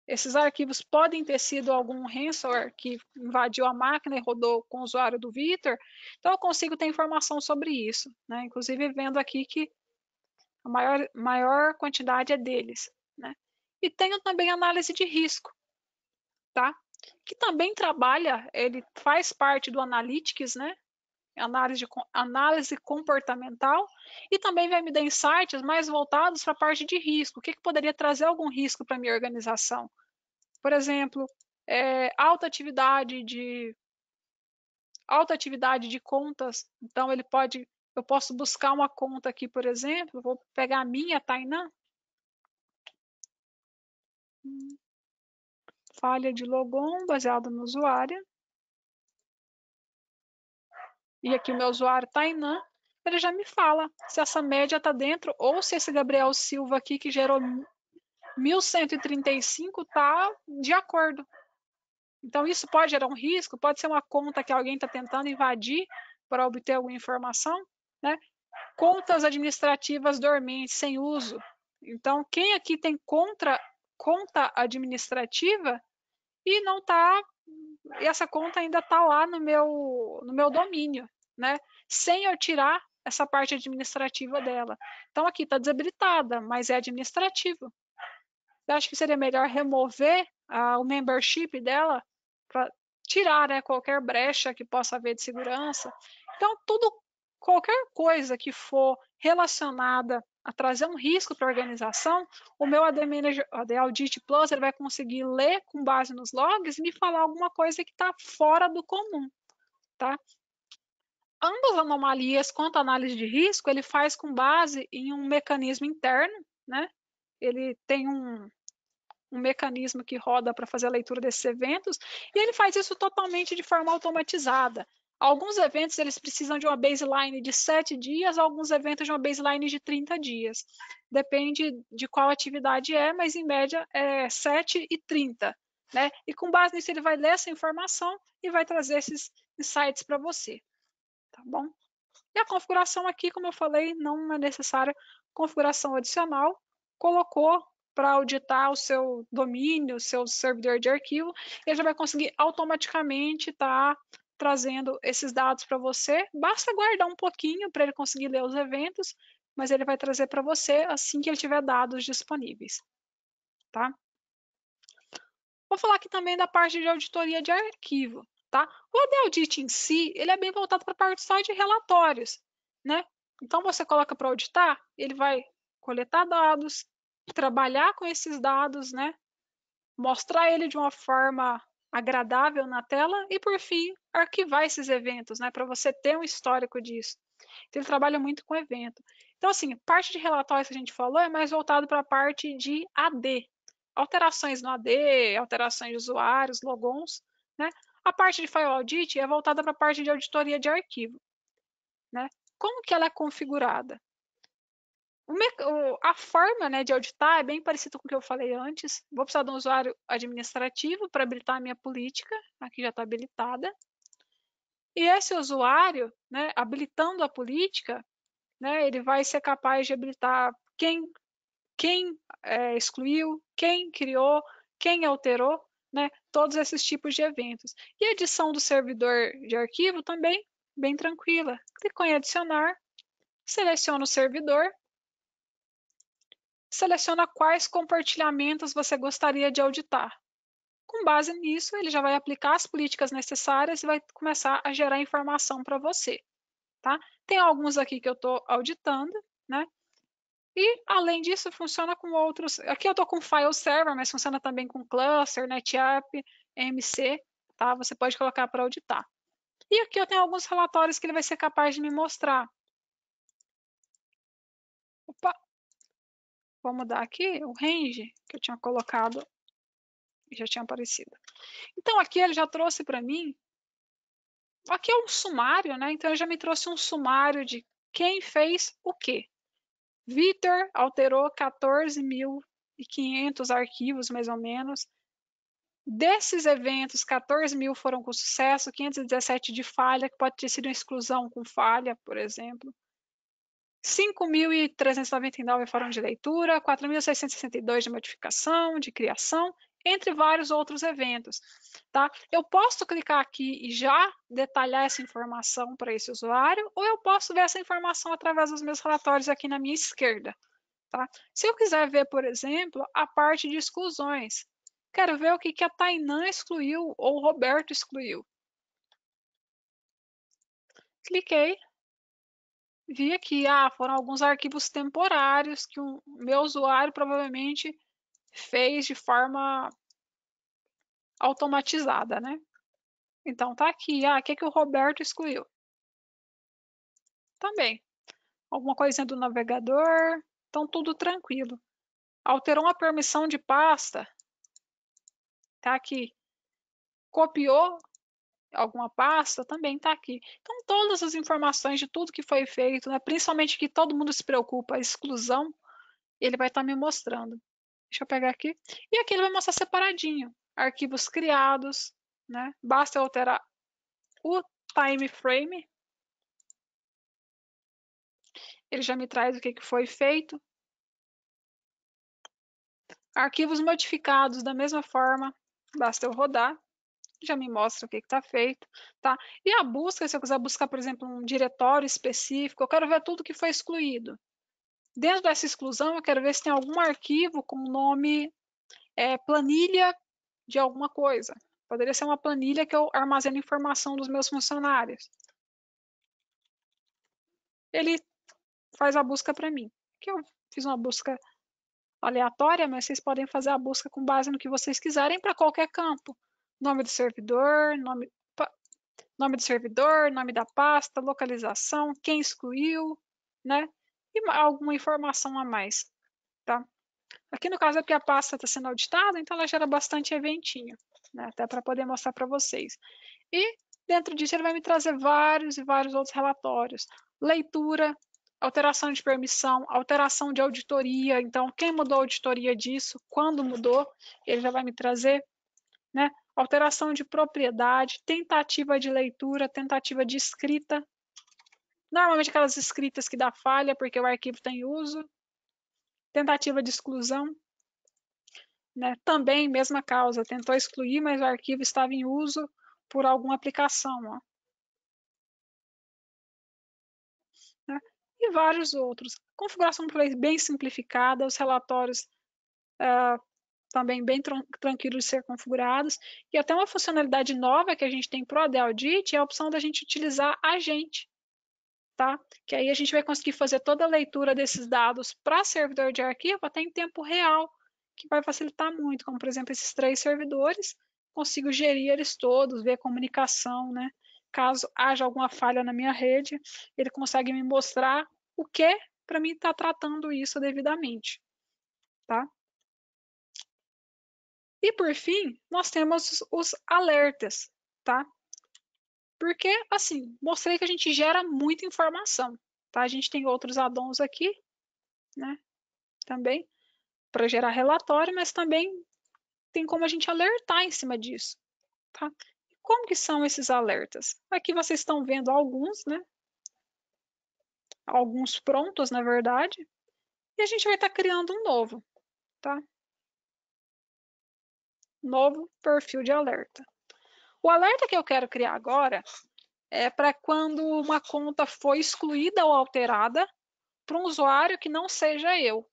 Esses arquivos podem ter sido algum ransomware que invadiu a máquina e rodou com o usuário do Vitor, então eu consigo ter informação sobre isso, né? Inclusive vendo aqui que a maior, maior quantidade é deles, né? E tenho também análise de risco, tá? Que também trabalha, ele faz parte do Analytics, né? análise, análise comportamental, e também vai me dar insights mais voltados para a parte de risco. O que, que poderia trazer algum risco para a minha organização? Por exemplo, é, alta atividade de alta atividade de contas. Então, ele pode, eu posso buscar uma conta aqui, por exemplo, vou pegar a minha, Tainan. Hum. Falha de logon baseado no usuário e aqui o meu usuário Tainan, tá ele já me fala se essa média está dentro ou se esse Gabriel Silva aqui, que gerou 1.135, está de acordo. Então, isso pode gerar um risco, pode ser uma conta que alguém está tentando invadir para obter alguma informação, né? Contas administrativas dormentes, sem uso. Então, quem aqui tem contra, conta administrativa e não está e essa conta ainda está lá no meu, no meu domínio, né? Sem eu tirar essa parte administrativa dela. Então, aqui está desabilitada, mas é administrativo. Eu acho que seria melhor remover o membership dela para tirar né, qualquer brecha que possa haver de segurança. Então, tudo, qualquer coisa que for relacionada a trazer um risco para a organização, o meu AD, Manager, AD Audit Plus ele vai conseguir ler com base nos logs e me falar alguma coisa que está fora do comum, tá? Ambas anomalias quanto à análise de risco, ele faz com base em um mecanismo interno, né? Ele tem um, um mecanismo que roda para fazer a leitura desses eventos, e ele faz isso totalmente de forma automatizada. Alguns eventos eles precisam de uma baseline de 7 dias, alguns eventos de uma baseline de 30 dias. Depende de qual atividade é, mas em média é 7 e 30. Né? E com base nisso ele vai ler essa informação e vai trazer esses insights para você. Tá bom? E a configuração aqui, como eu falei, não é necessária configuração adicional. Colocou para auditar o seu domínio, o seu servidor de arquivo, ele já vai conseguir automaticamente estar tá trazendo esses dados para você. Basta guardar um pouquinho para ele conseguir ler os eventos, mas ele vai trazer para você assim que ele tiver dados disponíveis. Tá? Vou falar aqui também da parte de auditoria de arquivo. Tá? O AD Audit em si, ele é bem voltado para a parte só de relatórios. Né? Então, você coloca para auditar, ele vai coletar dados, trabalhar com esses dados, né? mostrar ele de uma forma agradável na tela e, por fim, arquivar esses eventos, né, para você ter um histórico disso. Então, ele trabalha muito com evento. Então, assim, parte de relatórios que a gente falou é mais voltado para a parte de AD, alterações no AD, alterações de usuários, logons, né? A parte de file audit é voltada para a parte de auditoria de arquivo, né? Como que ela é configurada? a forma né, de auditar é bem parecida com o que eu falei antes. Vou precisar de um usuário administrativo para habilitar a minha política, aqui já está habilitada. E esse usuário, né, habilitando a política, né, ele vai ser capaz de habilitar quem, quem é, excluiu, quem criou, quem alterou, né, todos esses tipos de eventos. E a edição do servidor de arquivo também, bem tranquila. Clico em adicionar, seleciono o servidor, seleciona quais compartilhamentos você gostaria de auditar. Com base nisso, ele já vai aplicar as políticas necessárias e vai começar a gerar informação para você. Tá? Tem alguns aqui que eu estou auditando, né? E, além disso, funciona com outros. Aqui eu estou com file server, mas funciona também com cluster, NetApp, MC, tá? Você pode colocar para auditar. E aqui eu tenho alguns relatórios que ele vai ser capaz de me mostrar. Vou mudar aqui o range que eu tinha colocado e já tinha aparecido. Então, aqui ele já trouxe para mim. Aqui é um sumário, né? Então, ele já me trouxe um sumário de quem fez o quê. Vitor alterou 14.500 arquivos, mais ou menos. Desses eventos, 14 mil foram com sucesso, 517 de falha, que pode ter sido uma exclusão com falha, por exemplo. 5.399 foram de leitura, 4.662 de modificação, de criação, entre vários outros eventos. Tá? Eu posso clicar aqui e já detalhar essa informação para esse usuário, ou eu posso ver essa informação através dos meus relatórios aqui na minha esquerda. Tá? Se eu quiser ver, por exemplo, a parte de exclusões, quero ver o que, que a Tainã excluiu ou o Roberto excluiu. Cliquei, vi aqui, ah, foram alguns arquivos temporários que o meu usuário provavelmente fez de forma automatizada, né? Então tá aqui, ah, o que, que o Roberto excluiu? Também. Alguma coisinha do navegador, então tudo tranquilo. Alterou uma permissão de pasta, tá aqui. Copiou alguma pasta, também está aqui. Então, todas as informações de tudo que foi feito, né, principalmente que todo mundo se preocupa, a exclusão, ele vai estar tá me mostrando. Deixa eu pegar aqui. E aqui ele vai mostrar separadinho. Arquivos criados, né? Basta alterar o time frame. Ele já me traz o que, que foi feito. Arquivos modificados da mesma forma. Basta eu rodar já me mostra o que está feito, tá? E a busca, se eu quiser buscar, por exemplo, um diretório específico, eu quero ver tudo que foi excluído. Dentro dessa exclusão, eu quero ver se tem algum arquivo com o nome é, planilha de alguma coisa. Poderia ser uma planilha que eu armazeno informação dos meus funcionários. Ele faz a busca para mim. Que eu fiz uma busca aleatória, mas vocês podem fazer a busca com base no que vocês quiserem para qualquer campo nome do servidor, nome, nome do servidor, nome da pasta, localização, quem excluiu, né? E alguma informação a mais, tá? Aqui no caso é porque a pasta está sendo auditada, então ela gera bastante eventinho, né? Até para poder mostrar para vocês. E dentro disso ele vai me trazer vários e vários outros relatórios. Leitura, alteração de permissão, alteração de auditoria, então quem mudou a auditoria disso, quando mudou, ele já vai me trazer, né? alteração de propriedade, tentativa de leitura, tentativa de escrita. Normalmente aquelas escritas que dá falha porque o arquivo tem tá uso. Tentativa de exclusão. Né? Também, mesma causa, tentou excluir, mas o arquivo estava em uso por alguma aplicação. Ó. Né? E vários outros. Configuração bem simplificada, os relatórios uh, também bem tran tranquilos de ser configurados. E até uma funcionalidade nova que a gente tem para o Audit é a opção da gente utilizar agente, tá? Que aí a gente vai conseguir fazer toda a leitura desses dados para servidor de arquivo até em tempo real, que vai facilitar muito, como por exemplo esses três servidores, consigo gerir eles todos, ver comunicação, né? Caso haja alguma falha na minha rede, ele consegue me mostrar o que para mim está tratando isso devidamente, tá? E por fim, nós temos os alertas, tá? Porque, assim, mostrei que a gente gera muita informação, tá? A gente tem outros addons aqui, né? Também, para gerar relatório, mas também tem como a gente alertar em cima disso, tá? como que são esses alertas? Aqui vocês estão vendo alguns, né? Alguns prontos, na verdade, e a gente vai estar tá criando um novo, tá? novo perfil de alerta. O alerta que eu quero criar agora é para quando uma conta foi excluída ou alterada para um usuário que não seja eu.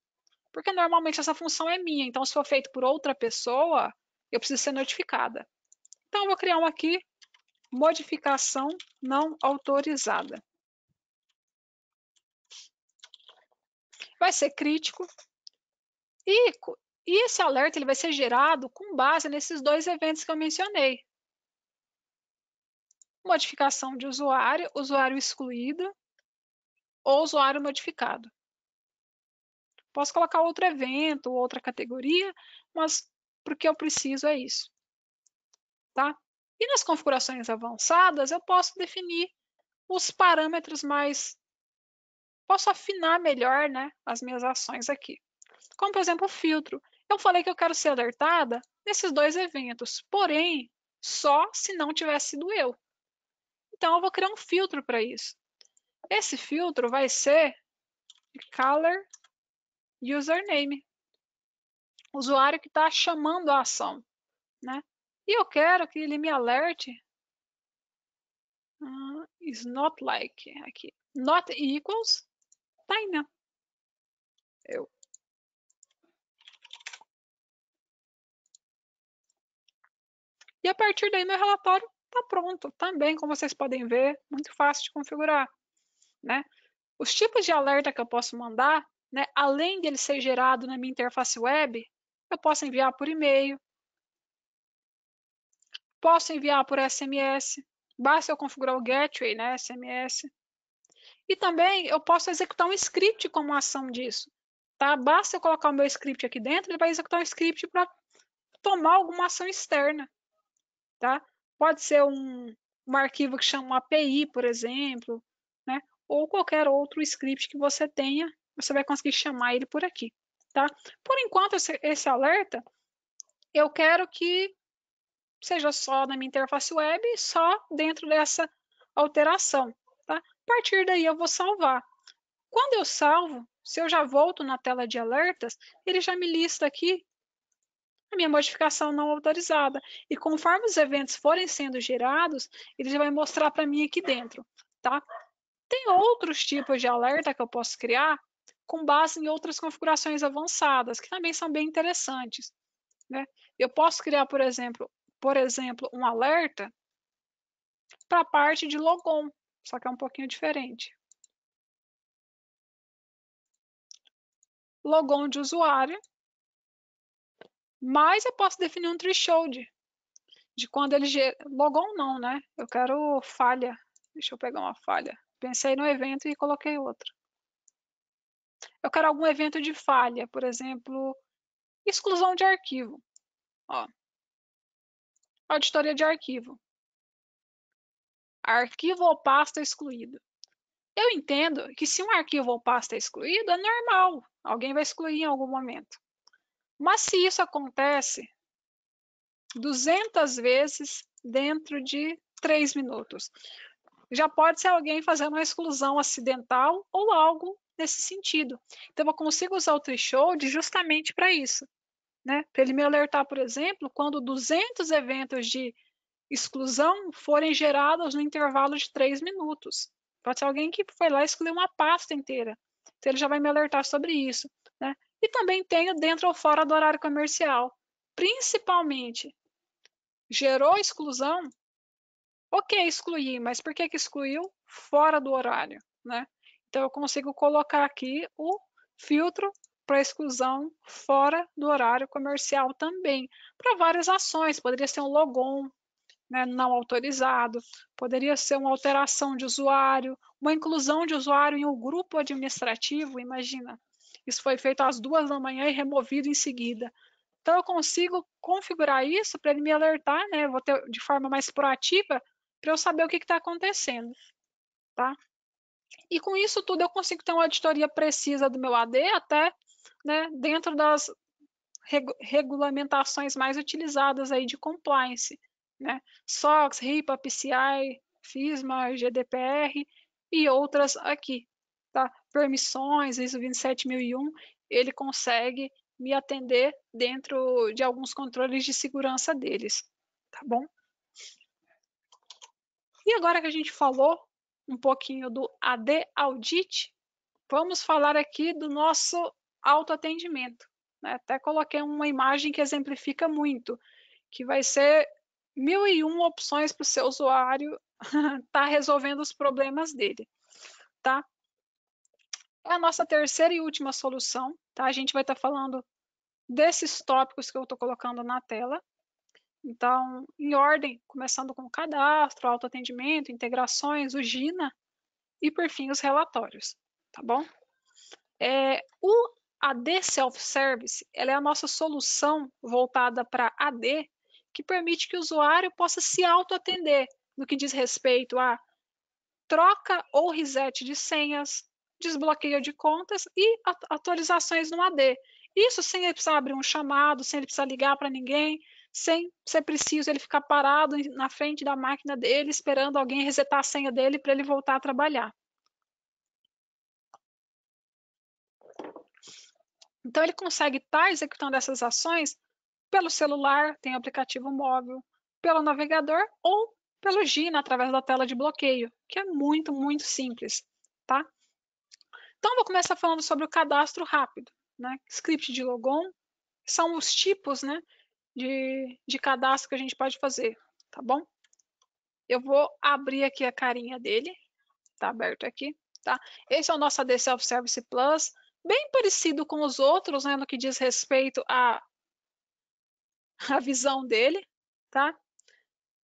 Porque normalmente essa função é minha, então se for feito por outra pessoa, eu preciso ser notificada. Então eu vou criar um aqui, modificação não autorizada. Vai ser crítico. E e esse alerta ele vai ser gerado com base nesses dois eventos que eu mencionei. Modificação de usuário, usuário excluído ou usuário modificado. Posso colocar outro evento, outra categoria, mas porque eu preciso é isso. Tá? E nas configurações avançadas, eu posso definir os parâmetros mais... Posso afinar melhor né, as minhas ações aqui. Como, por exemplo, o filtro. Eu falei que eu quero ser alertada nesses dois eventos, porém, só se não tivesse sido eu. Então, eu vou criar um filtro para isso. Esse filtro vai ser color username, usuário que está chamando a ação. Né? E eu quero que ele me alerte uh, is not like aqui, not equals time. Tá eu E a partir daí, meu relatório está pronto também, tá como vocês podem ver, muito fácil de configurar. Né? Os tipos de alerta que eu posso mandar, né, além ele ser gerado na minha interface web, eu posso enviar por e-mail, posso enviar por SMS, basta eu configurar o gateway, né, SMS. E também eu posso executar um script como ação disso. Tá? Basta eu colocar o meu script aqui dentro, ele vai executar um script para tomar alguma ação externa tá? Pode ser um, um arquivo que chama API, por exemplo, né? Ou qualquer outro script que você tenha, você vai conseguir chamar ele por aqui, tá? Por enquanto, esse, esse alerta, eu quero que seja só na minha interface web, só dentro dessa alteração, tá? A partir daí, eu vou salvar. Quando eu salvo, se eu já volto na tela de alertas, ele já me lista aqui a minha modificação não autorizada. E conforme os eventos forem sendo gerados, ele vai mostrar para mim aqui dentro, tá? Tem outros tipos de alerta que eu posso criar com base em outras configurações avançadas, que também são bem interessantes. Né? Eu posso criar, por exemplo, por exemplo, um alerta para a parte de logon, só que é um pouquinho diferente. Logon de usuário, mas eu posso definir um threshold de quando ele gera. ou não, né? Eu quero falha. Deixa eu pegar uma falha. Pensei no evento e coloquei outro. Eu quero algum evento de falha, por exemplo, exclusão de arquivo. Ó. Auditoria de arquivo. Arquivo ou pasta excluído. Eu entendo que se um arquivo ou pasta é excluído, é normal. Alguém vai excluir em algum momento. Mas se isso acontece 200 vezes dentro de 3 minutos, já pode ser alguém fazendo uma exclusão acidental ou algo nesse sentido. Então, eu consigo usar o threshold justamente para isso. Né? Para ele me alertar, por exemplo, quando 200 eventos de exclusão forem gerados no intervalo de 3 minutos. Pode ser alguém que foi lá e excluiu uma pasta inteira. Então, ele já vai me alertar sobre isso. Né? E também tenho dentro ou fora do horário comercial. Principalmente, gerou exclusão? Ok, excluí, mas por que, que excluiu? Fora do horário, né? Então, eu consigo colocar aqui o filtro para exclusão fora do horário comercial também, para várias ações. Poderia ser um logon né, não autorizado, poderia ser uma alteração de usuário, uma inclusão de usuário em um grupo administrativo, imagina. Isso foi feito às duas da manhã e removido em seguida. Então, eu consigo configurar isso para ele me alertar, né? Vou ter de forma mais proativa para eu saber o que está acontecendo, tá? E com isso tudo, eu consigo ter uma auditoria precisa do meu AD, até né, dentro das regulamentações mais utilizadas aí de compliance, né? SOX, RIPA, PCI, FISMA, GDPR e outras aqui, permissões, ISO 27001, ele consegue me atender dentro de alguns controles de segurança deles, tá bom? E agora que a gente falou um pouquinho do AD Audit, vamos falar aqui do nosso autoatendimento. Né? Até coloquei uma imagem que exemplifica muito, que vai ser mil e um opções para o seu usuário estar tá resolvendo os problemas dele, tá? É a nossa terceira e última solução, tá? A gente vai estar tá falando desses tópicos que eu estou colocando na tela. Então, em ordem, começando com cadastro, autoatendimento, integrações, o GINA e, por fim, os relatórios, tá bom? É, o AD Self-Service, ela é a nossa solução voltada para AD, que permite que o usuário possa se autoatender no que diz respeito a troca ou reset de senhas, desbloqueio de contas e atualizações no AD. Isso sem ele precisar abrir um chamado, sem ele precisar ligar para ninguém, sem ser preciso ele ficar parado na frente da máquina dele, esperando alguém resetar a senha dele para ele voltar a trabalhar. Então, ele consegue estar tá executando essas ações pelo celular, tem aplicativo móvel, pelo navegador ou pelo GINA, através da tela de bloqueio, que é muito, muito simples. Então, vou começar falando sobre o cadastro rápido. Né? Script de logon são os tipos né, de, de cadastro que a gente pode fazer, tá bom? Eu vou abrir aqui a carinha dele, tá aberto aqui, tá? Esse é o nosso AD Self-Service Plus, bem parecido com os outros, né, no que diz respeito à, à visão dele, tá?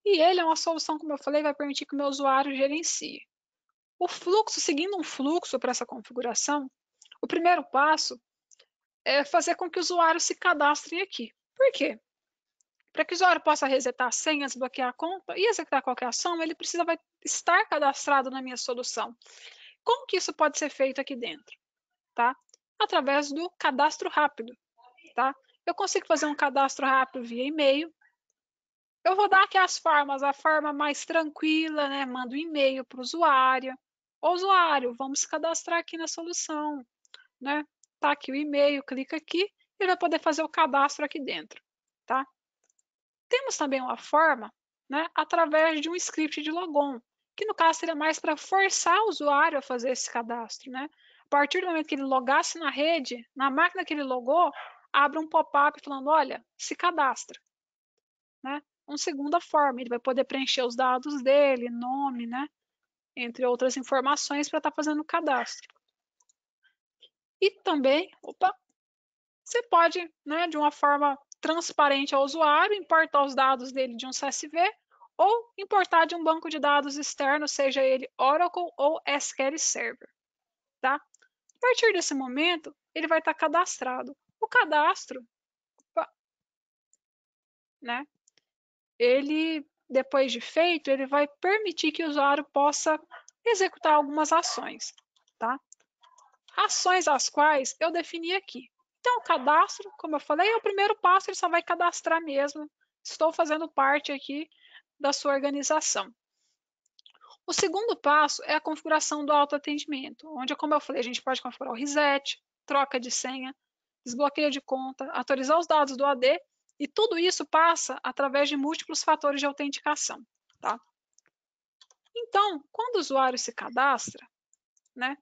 E ele é uma solução, como eu falei, vai permitir que o meu usuário gerencie. O fluxo, seguindo um fluxo para essa configuração, o primeiro passo é fazer com que o usuário se cadastre aqui. Por quê? Para que o usuário possa resetar senhas, bloquear a conta e executar qualquer ação, ele precisa estar cadastrado na minha solução. Como que isso pode ser feito aqui dentro? Tá? Através do cadastro rápido. Tá? Eu consigo fazer um cadastro rápido via e-mail. Eu vou dar aqui as formas, a forma mais tranquila, né? mando um e-mail para o usuário. Ô, usuário, vamos cadastrar aqui na solução, né? Tá aqui o e-mail, clica aqui, ele vai poder fazer o cadastro aqui dentro, tá? Temos também uma forma, né, através de um script de logon, que no caso seria mais para forçar o usuário a fazer esse cadastro, né? A partir do momento que ele logasse na rede, na máquina que ele logou, abre um pop-up falando, olha, se cadastra, né? Uma segunda forma, ele vai poder preencher os dados dele, nome, né? entre outras informações, para estar tá fazendo o cadastro. E também, opa, você pode, né, de uma forma transparente ao usuário, importar os dados dele de um CSV ou importar de um banco de dados externo, seja ele Oracle ou SQL Server. Tá? A partir desse momento, ele vai estar tá cadastrado. O cadastro, opa, né, ele depois de feito, ele vai permitir que o usuário possa executar algumas ações, tá? Ações as quais eu defini aqui. Então, o cadastro, como eu falei, é o primeiro passo, ele só vai cadastrar mesmo. Estou fazendo parte aqui da sua organização. O segundo passo é a configuração do autoatendimento, onde, como eu falei, a gente pode configurar o reset, troca de senha, desbloqueio de conta, atualizar os dados do AD e tudo isso passa através de múltiplos fatores de autenticação. Tá? Então, quando o usuário se cadastra, né,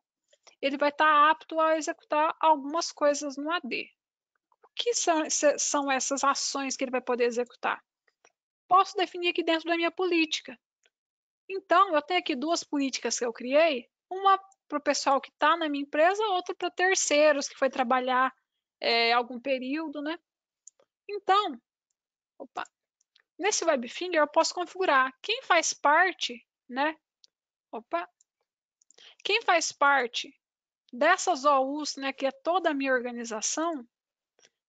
ele vai estar tá apto a executar algumas coisas no AD. O que são, são essas ações que ele vai poder executar? Posso definir aqui dentro da minha política. Então, eu tenho aqui duas políticas que eu criei, uma para o pessoal que está na minha empresa, outra para terceiros que foi trabalhar é, algum período, né? Então, opa, nesse WebFinder eu posso configurar quem faz parte, né? Opa, quem faz parte dessas OUs, né, que é toda a minha organização,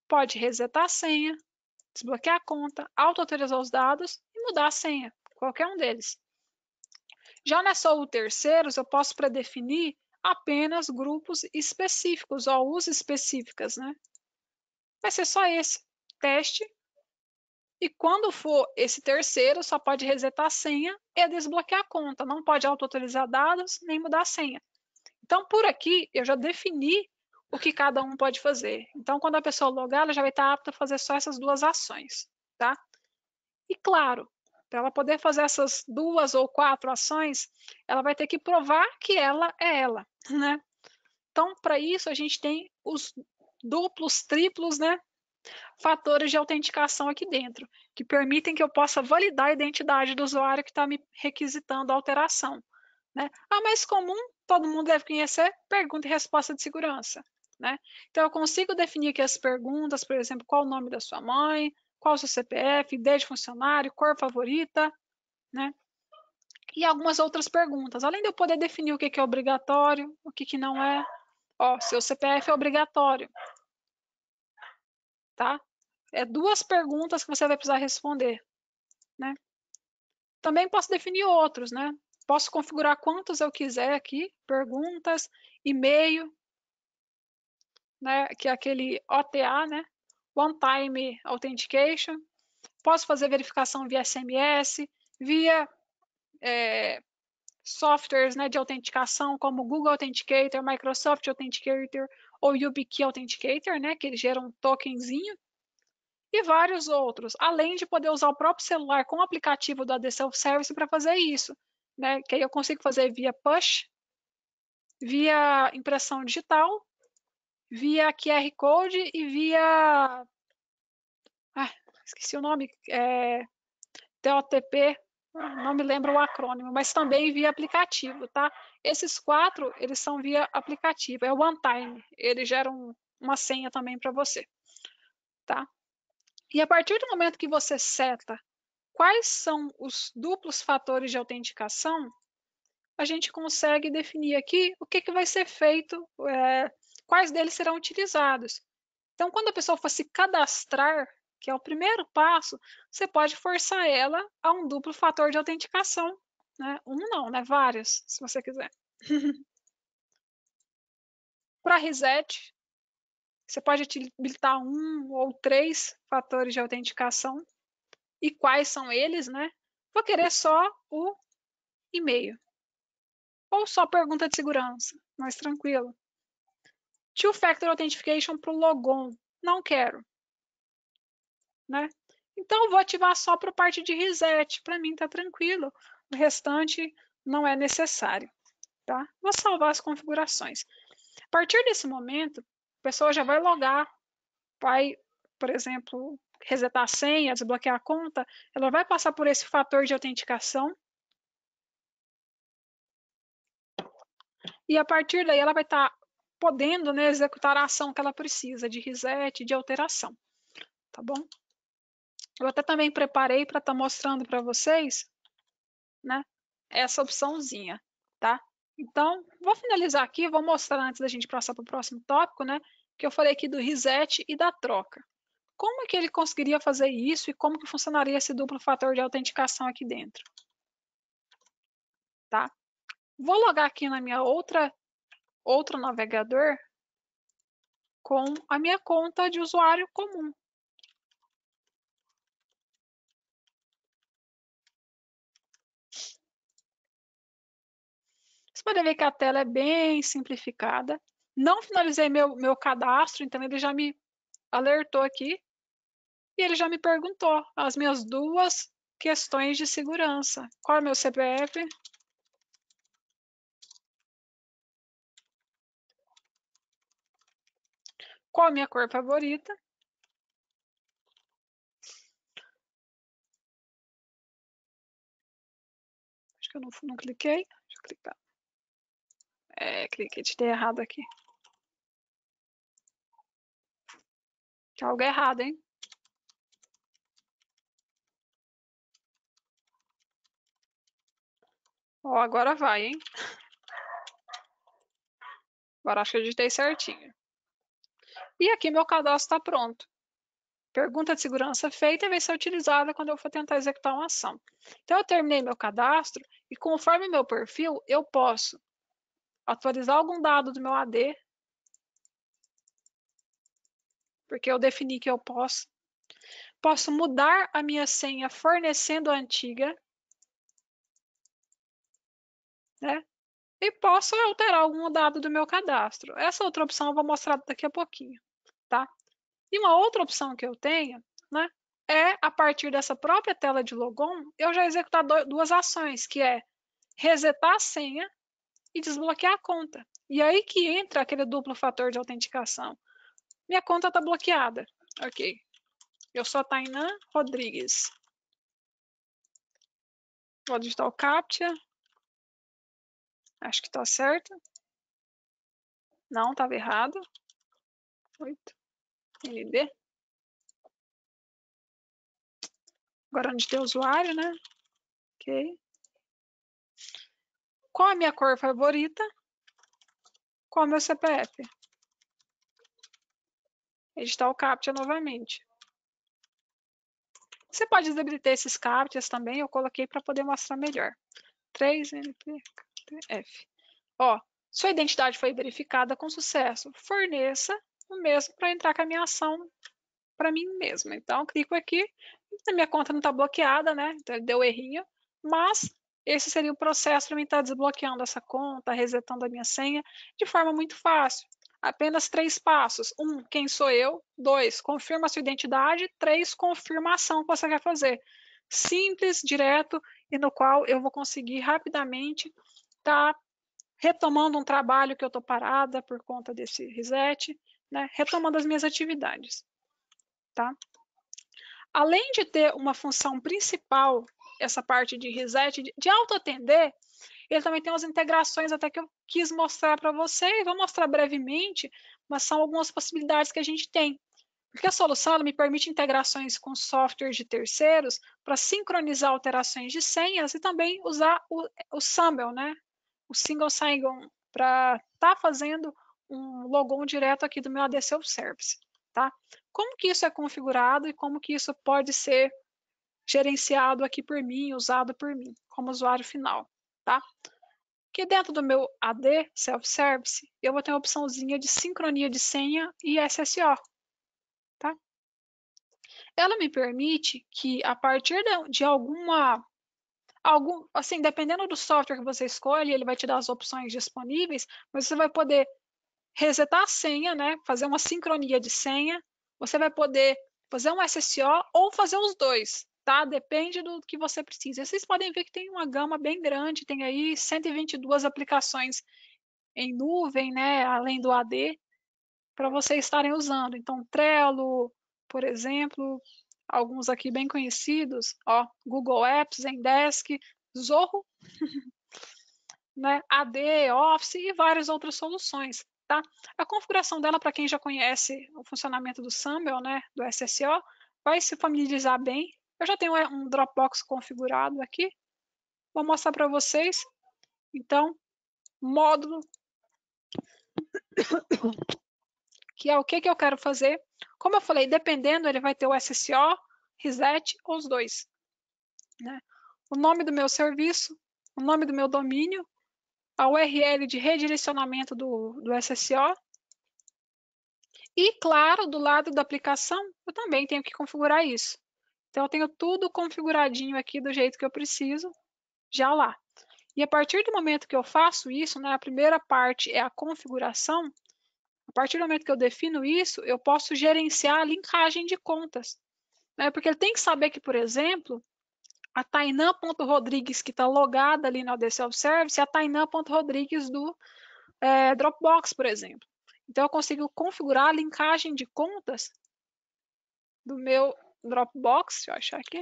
pode resetar a senha, desbloquear a conta, auto-autorizar os dados e mudar a senha, qualquer um deles. Já nessa OU terceiros, eu posso predefinir apenas grupos específicos, OUs específicas, né? Vai ser só esse teste. E quando for esse terceiro, só pode resetar a senha e desbloquear a conta. Não pode atualizar dados nem mudar a senha. Então, por aqui, eu já defini o que cada um pode fazer. Então, quando a pessoa logar, ela já vai estar apta a fazer só essas duas ações, tá? E claro, para ela poder fazer essas duas ou quatro ações, ela vai ter que provar que ela é ela, né? Então, para isso, a gente tem os duplos, triplos, né? fatores de autenticação aqui dentro, que permitem que eu possa validar a identidade do usuário que está me requisitando a alteração. Né? A mais comum, todo mundo deve conhecer, pergunta e resposta de segurança. Né? Então, eu consigo definir aqui as perguntas, por exemplo, qual o nome da sua mãe, qual o seu CPF, ID de funcionário, cor favorita, né? E algumas outras perguntas, além de eu poder definir o que é obrigatório, o que não é. Ó, seu CPF é obrigatório tá? É duas perguntas que você vai precisar responder, né? Também posso definir outros, né? Posso configurar quantos eu quiser aqui, perguntas, e-mail, né, que é aquele OTA, né? One Time Authentication. Posso fazer verificação via SMS, via é, softwares né, de autenticação, como Google Authenticator, Microsoft Authenticator, ou YubiKey Authenticator, né, que ele gera um tokenzinho, e vários outros, além de poder usar o próprio celular com o aplicativo do AD Self Service para fazer isso, né, que aí eu consigo fazer via push, via impressão digital, via QR Code e via. Ah, esqueci o nome, é... TOTP, não me lembro o acrônimo, mas também via aplicativo, tá? Esses quatro, eles são via aplicativo, é one time, ele gera um, uma senha também para você, tá? E a partir do momento que você seta quais são os duplos fatores de autenticação, a gente consegue definir aqui o que, que vai ser feito, é, quais deles serão utilizados. Então, quando a pessoa for se cadastrar, que é o primeiro passo, você pode forçar ela a um duplo fator de autenticação, né? Um não, né? Vários, se você quiser. Para reset, você pode habilitar um ou três fatores de autenticação. E quais são eles, né? Vou querer só o e-mail. Ou só pergunta de segurança, mais tranquilo. Two-factor authentication para o logon. Não quero. Né? Então, vou ativar só para a parte de reset. Para mim, está tranquilo. O restante não é necessário, tá? Vou salvar as configurações. A partir desse momento, a pessoa já vai logar, vai, por exemplo, resetar a senha, desbloquear a conta, ela vai passar por esse fator de autenticação. E a partir daí ela vai estar tá podendo né, executar a ação que ela precisa, de reset, de alteração. Tá bom? Eu até também preparei para estar tá mostrando para vocês né? Essa opçãozinha, tá? Então, vou finalizar aqui, vou mostrar antes da gente passar para o próximo tópico, né? Que eu falei aqui do reset e da troca. Como é que ele conseguiria fazer isso e como que funcionaria esse duplo fator de autenticação aqui dentro? Tá? Vou logar aqui na minha outra outro navegador com a minha conta de usuário comum, Vocês podem ver que a tela é bem simplificada. Não finalizei meu, meu cadastro, então ele já me alertou aqui e ele já me perguntou as minhas duas questões de segurança. Qual é meu CPF? Qual a minha cor favorita? Acho que eu não, não cliquei. Deixa eu clicar. É, cliquei, te dei errado aqui. Tem algo errado, hein? Ó, oh, agora vai, hein? Agora acho que eu digitei certinho. E aqui meu cadastro está pronto. Pergunta de segurança feita e vai ser utilizada quando eu for tentar executar uma ação. Então, eu terminei meu cadastro e conforme meu perfil, eu posso atualizar algum dado do meu AD, porque eu defini que eu posso. Posso mudar a minha senha fornecendo a antiga, né? E posso alterar algum dado do meu cadastro. Essa outra opção eu vou mostrar daqui a pouquinho, tá? E uma outra opção que eu tenho, né, é a partir dessa própria tela de logon, eu já executar duas ações, que é resetar a senha e desbloquear a conta. E é aí que entra aquele duplo fator de autenticação. Minha conta está bloqueada. Ok. Eu sou a Tainan Rodrigues. Vou digitar o CAPTCHA. Acho que está certo. Não, estava errado. 8. ND. Agora onde tem usuário, né? Ok. Qual a minha cor favorita? Qual o meu CPF? Editar o CAPTCHA novamente. Você pode desabilitar esses CAPTCHAs também, eu coloquei para poder mostrar melhor. 3NPF. Ó, sua identidade foi verificada com sucesso. Forneça o mesmo para entrar com a minha ação para mim mesma. Então, clico aqui, a minha conta não está bloqueada, né? Então, deu errinho, mas esse seria o processo para mim estar tá desbloqueando essa conta, resetando a minha senha de forma muito fácil. Apenas três passos. Um, quem sou eu? Dois, confirma a sua identidade. Três, confirmação que você quer fazer. Simples, direto e no qual eu vou conseguir rapidamente estar tá retomando um trabalho que eu estou parada por conta desse reset, né? retomando as minhas atividades. Tá? Além de ter uma função principal essa parte de reset, de, de auto-atender, ele também tem umas integrações até que eu quis mostrar para vocês, vou mostrar brevemente, mas são algumas possibilidades que a gente tem. Porque a solução me permite integrações com softwares de terceiros para sincronizar alterações de senhas e também usar o, o Sambel, né? o Single Sign-On, para estar tá fazendo um logon direto aqui do meu AD Service. Tá? Como que isso é configurado e como que isso pode ser gerenciado aqui por mim, usado por mim, como usuário final, tá? Que dentro do meu AD, Self-Service, eu vou ter uma opçãozinha de sincronia de senha e SSO, tá? Ela me permite que, a partir de alguma algum, assim, dependendo do software que você escolhe, ele vai te dar as opções disponíveis, mas você vai poder resetar a senha, né? Fazer uma sincronia de senha, você vai poder fazer um SSO ou fazer os dois tá? Depende do que você precisa. Vocês podem ver que tem uma gama bem grande, tem aí 122 aplicações em nuvem, né, além do AD, para vocês estarem usando. Então, Trello, por exemplo, alguns aqui bem conhecidos, ó, Google Apps, Zendesk, Zorro, né, AD, Office e várias outras soluções. Tá? A configuração dela, para quem já conhece o funcionamento do SAML, né, do SSO, vai se familiarizar bem eu já tenho é, um Dropbox configurado aqui. Vou mostrar para vocês. Então, módulo, que é o que, que eu quero fazer. Como eu falei, dependendo, ele vai ter o SSO, reset ou os dois. Né? O nome do meu serviço, o nome do meu domínio, a URL de redirecionamento do, do SSO. E, claro, do lado da aplicação, eu também tenho que configurar isso. Então, eu tenho tudo configuradinho aqui do jeito que eu preciso, já lá. E a partir do momento que eu faço isso, né, a primeira parte é a configuração, a partir do momento que eu defino isso, eu posso gerenciar a linkagem de contas. Né, porque ele tem que saber que, por exemplo, a Tainan.Rodrigues, que está logada ali no AD Self-Service, é a Tainan.Rodrigues do é, Dropbox, por exemplo. Então, eu consigo configurar a linkagem de contas do meu Dropbox, deixa eu achar aqui,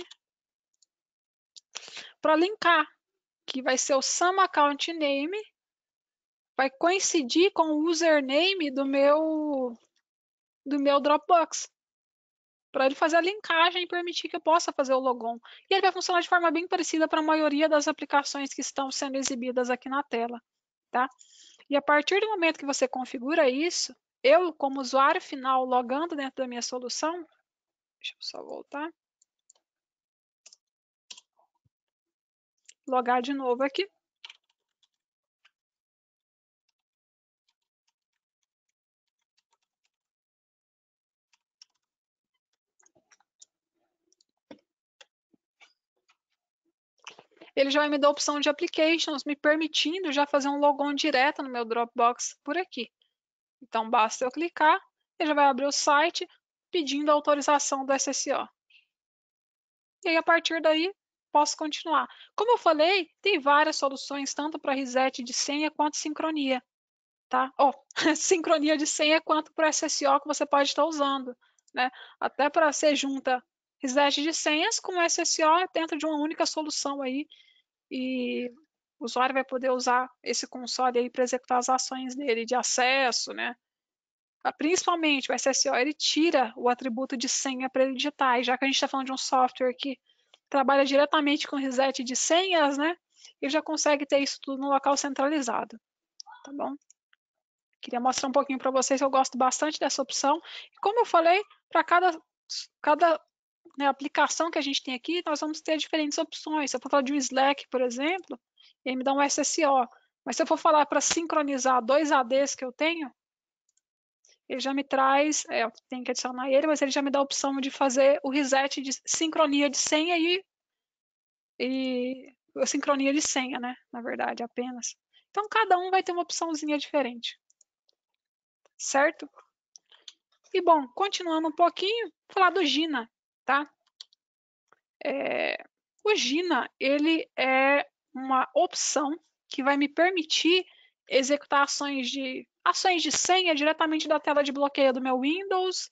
para linkar, que vai ser o Sam Account Name, vai coincidir com o username do meu, do meu Dropbox, para ele fazer a linkagem e permitir que eu possa fazer o logon. E ele vai funcionar de forma bem parecida para a maioria das aplicações que estão sendo exibidas aqui na tela. Tá? E a partir do momento que você configura isso, eu, como usuário final, logando dentro da minha solução, Deixa eu só voltar. Logar de novo aqui. ele já vai me dar a opção de applications, me permitindo já fazer um logon direto no meu Dropbox por aqui. Então, basta eu clicar, ele já vai abrir o site pedindo autorização do SSO. E aí, a partir daí, posso continuar. Como eu falei, tem várias soluções, tanto para reset de senha quanto sincronia. Tá? Oh, sincronia de senha quanto para o SSO que você pode estar tá usando. Né? Até para ser junta reset de senhas com SSO dentro de uma única solução aí. E o usuário vai poder usar esse console aí para executar as ações dele de acesso, né? Ah, principalmente o SSO, ele tira o atributo de senha para ele digitar, e já que a gente está falando de um software que trabalha diretamente com reset de senhas, né? Ele já consegue ter isso tudo no local centralizado, tá bom? Queria mostrar um pouquinho para vocês, eu gosto bastante dessa opção. E como eu falei, para cada, cada né, aplicação que a gente tem aqui, nós vamos ter diferentes opções. Se eu for falar de um Slack, por exemplo, ele me dá um SSO. Mas se eu for falar para sincronizar dois ADs que eu tenho, ele já me traz, é, eu tenho que adicionar ele, mas ele já me dá a opção de fazer o reset de sincronia de senha e, e a sincronia de senha, né? Na verdade, apenas. Então, cada um vai ter uma opçãozinha diferente. Certo? E, bom, continuando um pouquinho, falar do Gina, tá? É, o Gina, ele é uma opção que vai me permitir executar ações de Ações de senha diretamente da tela de bloqueio do meu Windows,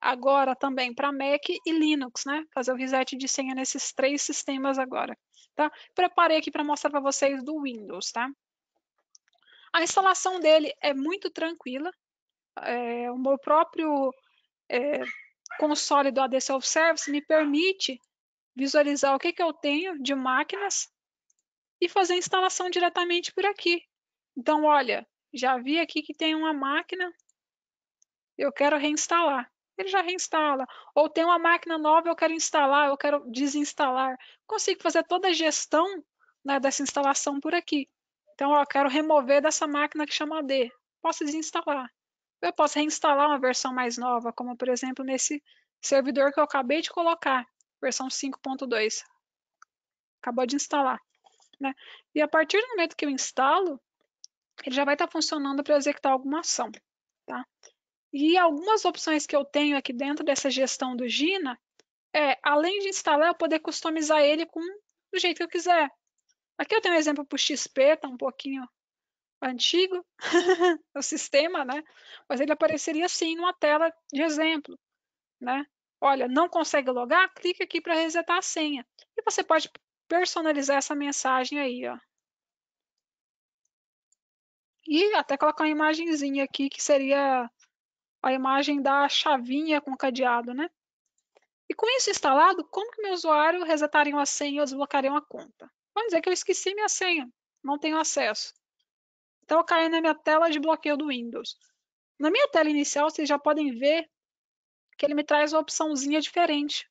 agora também para Mac e Linux, né? Fazer o reset de senha nesses três sistemas agora, tá? Preparei aqui para mostrar para vocês do Windows, tá? A instalação dele é muito tranquila. É, o meu próprio é, console do AD Self-Service me permite visualizar o que, que eu tenho de máquinas e fazer a instalação diretamente por aqui. Então, olha, já vi aqui que tem uma máquina, eu quero reinstalar. Ele já reinstala. Ou tem uma máquina nova, eu quero instalar, eu quero desinstalar. Consigo fazer toda a gestão né, dessa instalação por aqui. Então, ó, eu quero remover dessa máquina que chama D. Posso desinstalar. Eu posso reinstalar uma versão mais nova, como por exemplo nesse servidor que eu acabei de colocar, versão 5.2. Acabou de instalar. Né? E a partir do momento que eu instalo, ele já vai estar tá funcionando para executar alguma ação. Tá? E algumas opções que eu tenho aqui dentro dessa gestão do Gina é, além de instalar, eu poder customizar ele com do jeito que eu quiser. Aqui eu tenho um exemplo para o XP, tá um pouquinho antigo, o sistema, né? Mas ele apareceria assim numa tela de exemplo, né? Olha, não consegue logar? Clique aqui para resetar a senha. E você pode personalizar essa mensagem aí, ó. E até colocar uma imagenzinha aqui, que seria a imagem da chavinha com cadeado, né? E com isso instalado, como que meu usuário resetaria uma senha ou desbloquearia uma conta? Vamos dizer que eu esqueci minha senha, não tenho acesso. Então, eu caí na minha tela de bloqueio do Windows. Na minha tela inicial, vocês já podem ver que ele me traz uma opçãozinha diferente.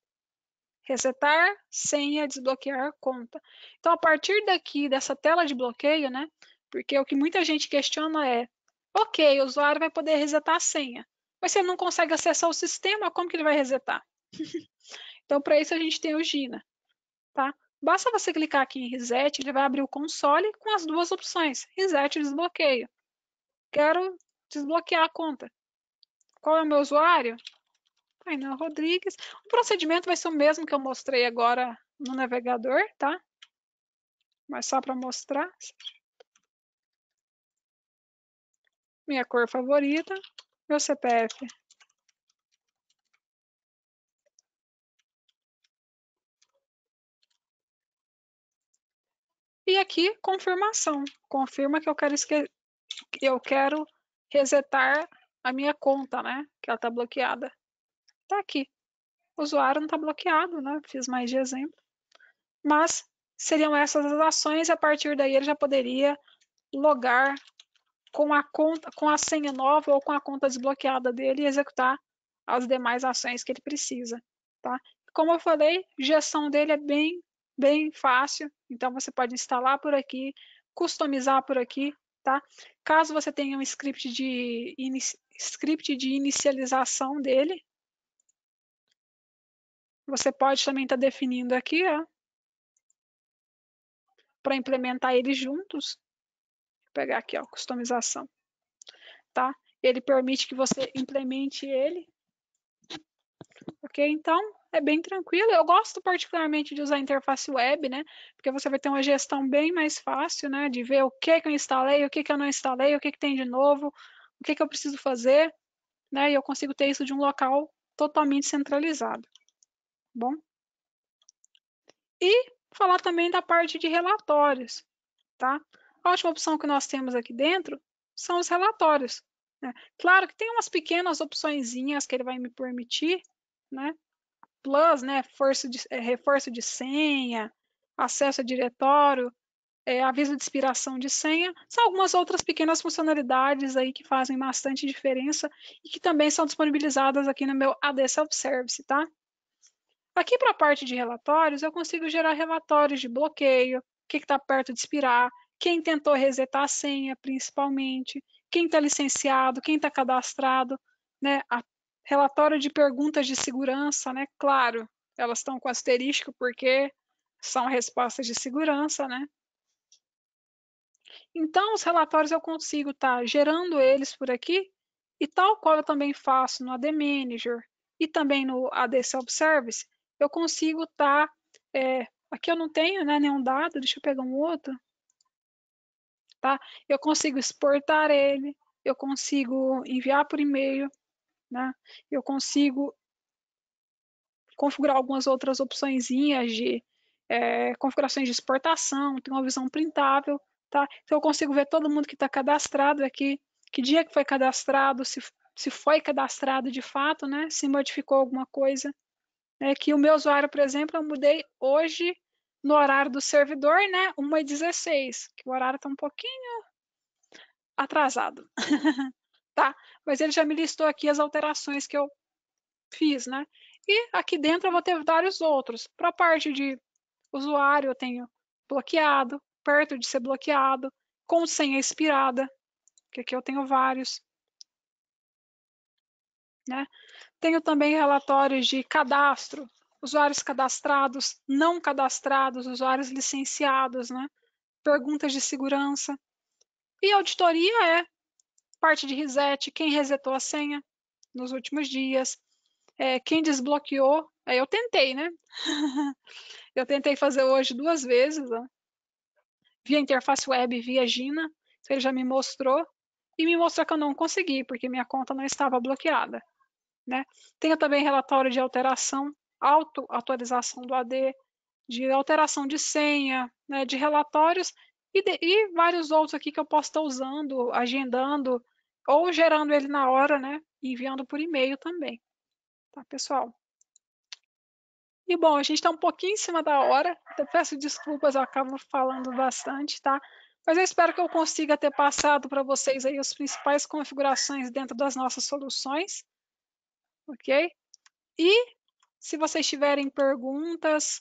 Resetar, senha, desbloquear, conta. Então, a partir daqui, dessa tela de bloqueio, né, porque o que muita gente questiona é: ok, o usuário vai poder resetar a senha, mas se ele não consegue acessar o sistema, como que ele vai resetar? então, para isso, a gente tem o Gina. Tá? Basta você clicar aqui em Reset, ele vai abrir o console com as duas opções: Reset e Desbloqueio. Quero desbloquear a conta. Qual é o meu usuário? Painel é Rodrigues. O procedimento vai ser o mesmo que eu mostrei agora no navegador, tá? Mas só para mostrar. minha cor favorita, meu CPF. E aqui, confirmação. Confirma que eu quero, esque... eu quero resetar a minha conta, né? Que ela está bloqueada. Está aqui. O usuário não está bloqueado, né? Fiz mais de exemplo. Mas seriam essas as ações, a partir daí ele já poderia logar com a conta, com a senha nova ou com a conta desbloqueada dele e executar as demais ações que ele precisa, tá? Como eu falei, gestão dele é bem, bem fácil, então você pode instalar por aqui, customizar por aqui, tá? Caso você tenha um script de, script de inicialização dele, você pode também estar tá definindo aqui, ó, para implementar eles juntos, pegar aqui, ó, customização. Tá? Ele permite que você implemente ele. Ok? Então, é bem tranquilo. Eu gosto particularmente de usar a interface web, né? Porque você vai ter uma gestão bem mais fácil, né? De ver o que, que eu instalei, o que, que eu não instalei, o que, que tem de novo, o que, que eu preciso fazer, né? E eu consigo ter isso de um local totalmente centralizado. Bom? E falar também da parte de relatórios, tá? A última opção que nós temos aqui dentro são os relatórios. Né? Claro que tem umas pequenas opçõeszinhas que ele vai me permitir, né? Plus, né? De, é, reforço de senha, acesso a diretório, é, aviso de expiração de senha, são algumas outras pequenas funcionalidades aí que fazem bastante diferença e que também são disponibilizadas aqui no meu AD Self-Service, tá? Aqui para a parte de relatórios, eu consigo gerar relatórios de bloqueio, o que está perto de expirar, quem tentou resetar a senha, principalmente, quem está licenciado, quem está cadastrado, né? A relatório de perguntas de segurança, né? Claro, elas estão com asterisco porque são respostas de segurança, né? Então, os relatórios eu consigo estar tá gerando eles por aqui, e tal qual eu também faço no AD Manager e também no AD Self-Service, eu consigo estar. Tá, é, aqui eu não tenho né, nenhum dado, deixa eu pegar um outro tá? Eu consigo exportar ele, eu consigo enviar por e-mail, né? Eu consigo configurar algumas outras opções de é, configurações de exportação, tem uma visão printável, tá? Então eu consigo ver todo mundo que está cadastrado aqui, que dia que foi cadastrado, se, se foi cadastrado de fato, né? Se modificou alguma coisa. É né? que o meu usuário, por exemplo, eu mudei hoje no horário do servidor, né? 1 e 16 que o horário está um pouquinho atrasado. tá? Mas ele já me listou aqui as alterações que eu fiz, né? E aqui dentro eu vou ter vários outros. Para a parte de usuário, eu tenho bloqueado, perto de ser bloqueado, com senha expirada, que aqui eu tenho vários. Né? Tenho também relatórios de cadastro, usuários cadastrados, não cadastrados, usuários licenciados, né? perguntas de segurança. E auditoria é parte de reset, quem resetou a senha nos últimos dias, é, quem desbloqueou. É, eu tentei, né? eu tentei fazer hoje duas vezes, né? via interface web, via Gina, então ele já me mostrou, e me mostrou que eu não consegui, porque minha conta não estava bloqueada. Né? Tenho também relatório de alteração auto-atualização do AD, de alteração de senha, né, de relatórios e, de, e, vários outros aqui que eu posso estar usando, agendando ou gerando ele na hora, né, enviando por e-mail também. Tá, pessoal? E bom, a gente está um pouquinho em cima da hora, então peço desculpas, eu acabo falando bastante, tá? Mas eu espero que eu consiga ter passado para vocês aí as principais configurações dentro das nossas soluções, ok? E se vocês tiverem perguntas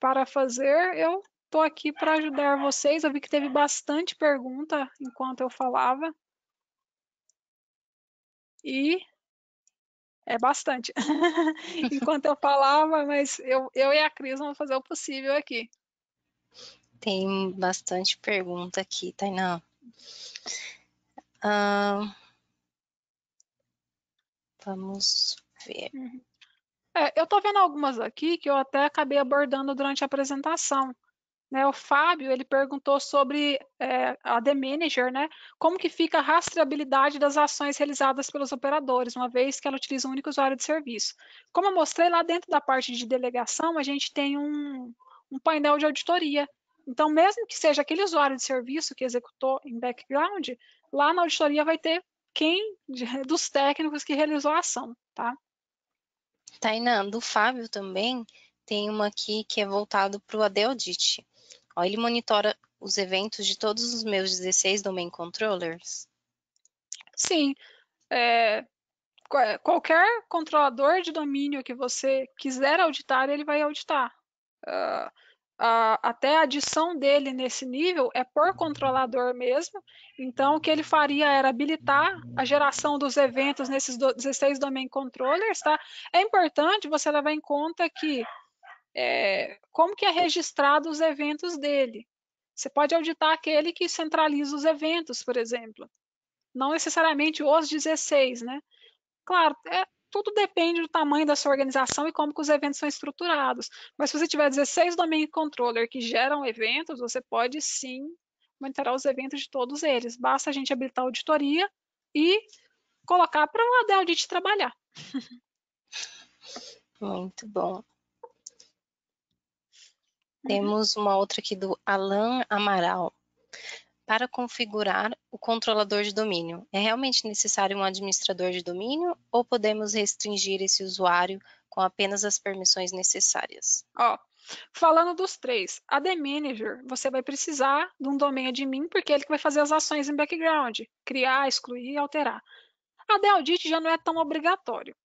para fazer, eu estou aqui para ajudar vocês. Eu vi que teve bastante pergunta enquanto eu falava. E é bastante. enquanto eu falava, mas eu, eu e a Cris vamos fazer o possível aqui. Tem bastante pergunta aqui, Tainá. Uh, vamos ver. Uhum. É, eu estou vendo algumas aqui que eu até acabei abordando durante a apresentação. Né, o Fábio ele perguntou sobre é, a The Manager, né, como que fica a rastreabilidade das ações realizadas pelos operadores, uma vez que ela utiliza um único usuário de serviço. Como eu mostrei lá dentro da parte de delegação, a gente tem um, um painel de auditoria. Então, mesmo que seja aquele usuário de serviço que executou em background, lá na auditoria vai ter quem dos técnicos que realizou a ação, tá? Tainan, do Fábio também, tem uma aqui que é voltado para o Adeodite. ele monitora os eventos de todos os meus 16 domain controllers? Sim. É, qualquer controlador de domínio que você quiser auditar, ele vai auditar. Uh, a, até a adição dele nesse nível é por uhum. controlador mesmo. Então, o que ele faria era habilitar a geração dos eventos nesses do, 16 domain controllers, tá? É importante você levar em conta que é, como que é registrado os eventos dele. Você pode auditar aquele que centraliza os eventos, por exemplo. Não necessariamente os 16, né? Claro, é, tudo depende do tamanho da sua organização e como que os eventos são estruturados. Mas se você tiver 16 domain controller que geram eventos, você pode sim monitorar os eventos de todos eles. Basta a gente habilitar a auditoria e colocar para o Adel Audit trabalhar. Muito bom. Uhum. Temos uma outra aqui do Alan Amaral para configurar o controlador de domínio. É realmente necessário um administrador de domínio ou podemos restringir esse usuário com apenas as permissões necessárias? Ó, falando dos três, a manager você vai precisar de um domínio admin porque é ele que vai fazer as ações em background, criar, excluir e alterar. A de audit já não é tão obrigatório.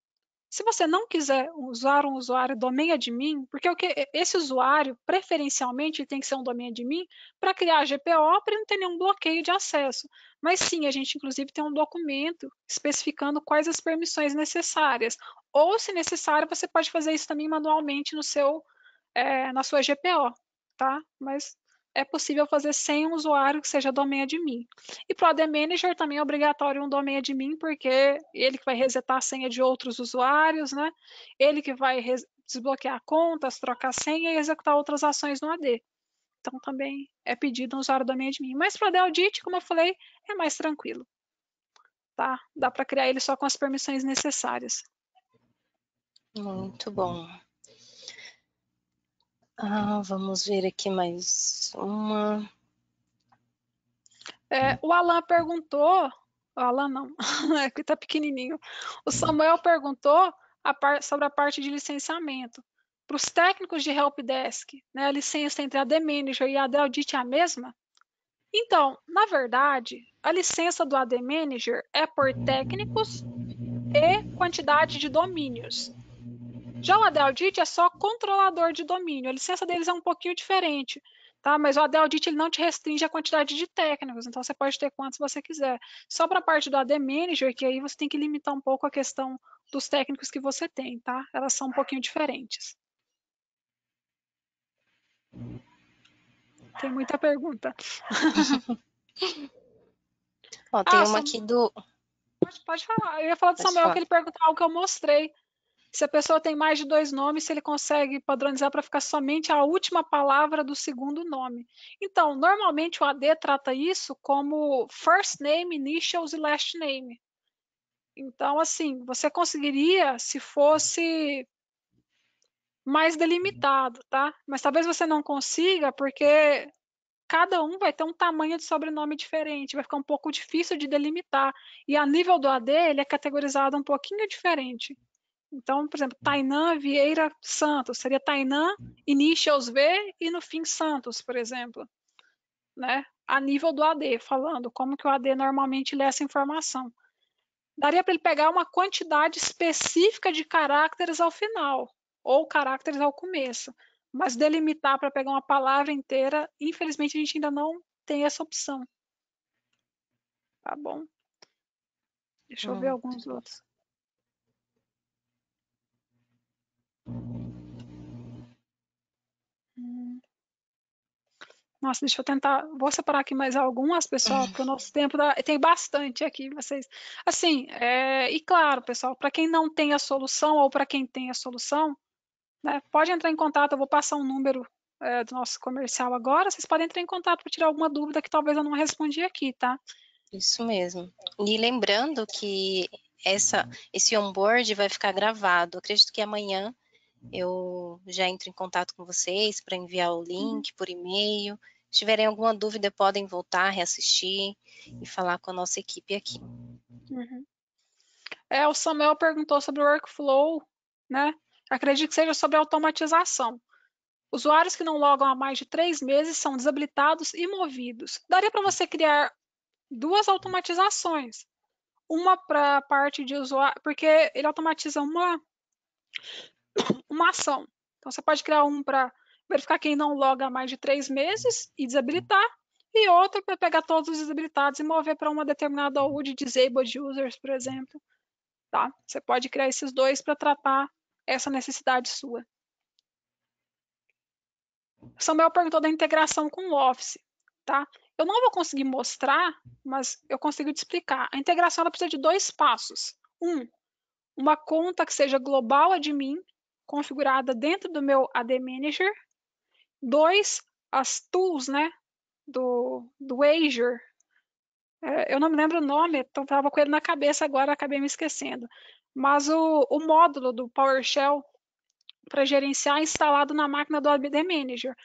Se você não quiser usar um usuário domain admin, porque é é, esse usuário, preferencialmente, tem que ser um domain admin para criar GPO, para não ter nenhum bloqueio de acesso. Mas sim, a gente, inclusive, tem um documento especificando quais as permissões necessárias. Ou, se necessário, você pode fazer isso também manualmente no seu, é, na sua GPO, tá? Mas é possível fazer sem um usuário que seja domain admin. E para o AD Manager também é obrigatório um domain admin, porque ele que vai resetar a senha de outros usuários, né? Ele que vai desbloquear contas, trocar senha e executar outras ações no AD. Então também é pedido um usuário domain admin. Mas para o AD Audit, como eu falei, é mais tranquilo. Tá? Dá para criar ele só com as permissões necessárias. Muito bom. Ah, vamos ver aqui mais uma. É, hum. o Alan perguntou, o Alan não, é que tá pequenininho. O Samuel perguntou a par, sobre a parte de licenciamento. Para os técnicos de helpdesk, né, a licença entre a AD Manager e a AD Audit é a mesma? Então, na verdade, a licença do AD Manager é por técnicos e quantidade de domínios. Já o Adeldit é só controlador de domínio. A licença deles é um pouquinho diferente, tá? Mas o Adeldit ele não te restringe a quantidade de técnicos, então você pode ter quantos você quiser. Só para a parte do AD Manager, que aí você tem que limitar um pouco a questão dos técnicos que você tem, tá? Elas são um pouquinho diferentes. Tem muita pergunta. Ó, tem ah, uma Samuel... aqui do. Pode, pode falar. Eu ia falar do pode Samuel falar. que ele perguntou algo que eu mostrei se a pessoa tem mais de dois nomes, se ele consegue padronizar para ficar somente a última palavra do segundo nome. Então, normalmente o AD trata isso como first name, initials e last name. Então, assim, você conseguiria se fosse mais delimitado, tá? Mas talvez você não consiga, porque cada um vai ter um tamanho de sobrenome diferente, vai ficar um pouco difícil de delimitar. E a nível do AD, ele é categorizado um pouquinho diferente. Então, por exemplo, hum. Tainã Vieira Santos, seria Tainã Initials V e no fim Santos, por exemplo. Né? A nível do AD, falando como que o AD normalmente lê essa informação. Daria para ele pegar uma quantidade específica de caracteres ao final, ou caracteres ao começo. Mas delimitar para pegar uma palavra inteira, infelizmente a gente ainda não tem essa opção. Tá bom? Deixa Pronto. eu ver alguns outros. Hum. Nossa, deixa eu tentar. Vou separar aqui mais algumas, pessoal, porque o nosso tempo dá, tem bastante aqui. Vocês, assim, é, e claro, pessoal, para quem não tem a solução ou para quem tem a solução, né, pode entrar em contato. Eu vou passar um número é, do nosso comercial agora. Vocês podem entrar em contato para tirar alguma dúvida que talvez eu não respondi aqui, tá? Isso mesmo. E lembrando que essa, esse onboard vai ficar gravado. Acredito que amanhã eu já entro em contato com vocês para enviar o uhum. link por e-mail. Se tiverem alguma dúvida, podem voltar, reassistir e falar com a nossa equipe aqui. Uhum. É, o Samuel perguntou sobre o workflow, né? Acredito que seja sobre automatização. Usuários que não logam há mais de três meses são desabilitados e movidos. Daria para você criar duas automatizações. Uma para a parte de usuário, porque ele automatiza uma uma ação. Então você pode criar um para verificar quem não loga há mais de três meses e desabilitar, e outro para pegar todos os desabilitados e mover para uma determinada OU de disabled users, por exemplo. Tá? Você pode criar esses dois para tratar essa necessidade sua. Samuel perguntou da integração com o Office. Tá? Eu não vou conseguir mostrar, mas eu consigo te explicar. A integração precisa de dois passos. Um, uma conta que seja global admin, configurada dentro do meu AD Manager. Dois, as tools, né, do, do Azure. É, eu não me lembro o nome, então estava com ele na cabeça agora, acabei me esquecendo. Mas o, o módulo do PowerShell para gerenciar instalado na máquina do AD Manager.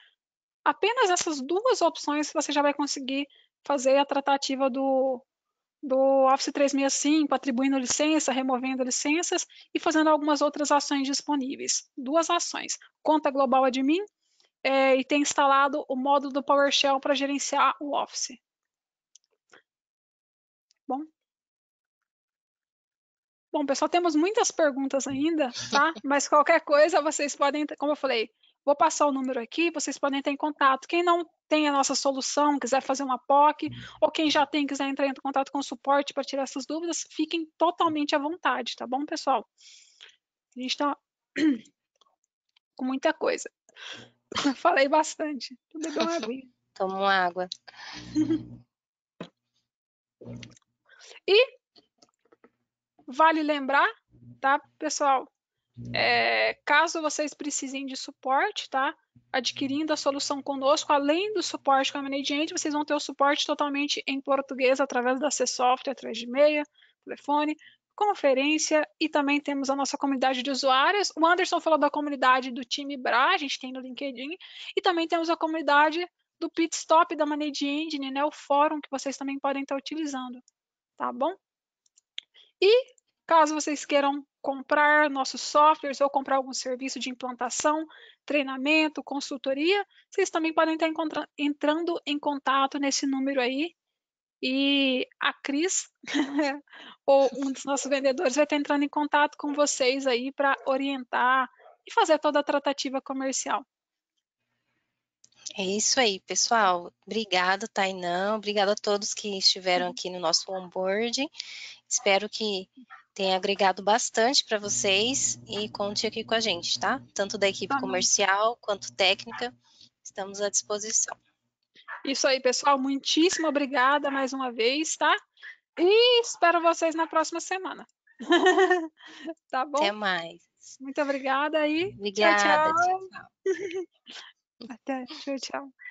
Apenas essas duas opções você já vai conseguir fazer a tratativa do, do Office 365, atribuindo licença, removendo licenças e fazendo algumas outras ações disponíveis. Duas ações, conta global admin é, e tem instalado o módulo do PowerShell para gerenciar o Office. Bom, Bom, pessoal, temos muitas perguntas ainda, tá? Mas qualquer coisa vocês podem, como eu falei, Vou passar o número aqui, vocês podem ter em contato. Quem não tem a nossa solução, quiser fazer uma POC, uhum. ou quem já tem, quiser entrar em contato com o suporte para tirar essas dúvidas, fiquem totalmente à vontade, tá bom, pessoal? A gente está com muita coisa. Falei bastante. Beber uma água. Toma uma água. e vale lembrar, tá, pessoal, é, caso vocês precisem de suporte, tá? Adquirindo a solução conosco, além do suporte com a Management, vocês vão ter o suporte totalmente em português através da C Software mail telefone, conferência e também temos a nossa comunidade de usuários. O Anderson falou da comunidade do time Bra, a gente tem no LinkedIn, e também temos a comunidade do Pit Stop da Manage Engine, né? O fórum que vocês também podem estar utilizando, tá bom? E Caso vocês queiram comprar nossos softwares ou comprar algum serviço de implantação, treinamento, consultoria, vocês também podem estar entrando em contato nesse número aí. E a Cris, ou um dos nossos vendedores, vai estar entrando em contato com vocês aí para orientar e fazer toda a tratativa comercial. É isso aí, pessoal. Obrigado, Tainã. Obrigado a todos que estiveram uhum. aqui no nosso onboarding. Espero que tem agregado bastante para vocês e conte aqui com a gente, tá? Tanto da equipe tá comercial quanto técnica, estamos à disposição. Isso aí, pessoal, muitíssimo obrigada mais uma vez, tá? E espero vocês na próxima semana. tá bom? Até mais. Muito obrigada aí. Obrigada. Tchau, tchau. tchau, tchau. Até, tchau, tchau.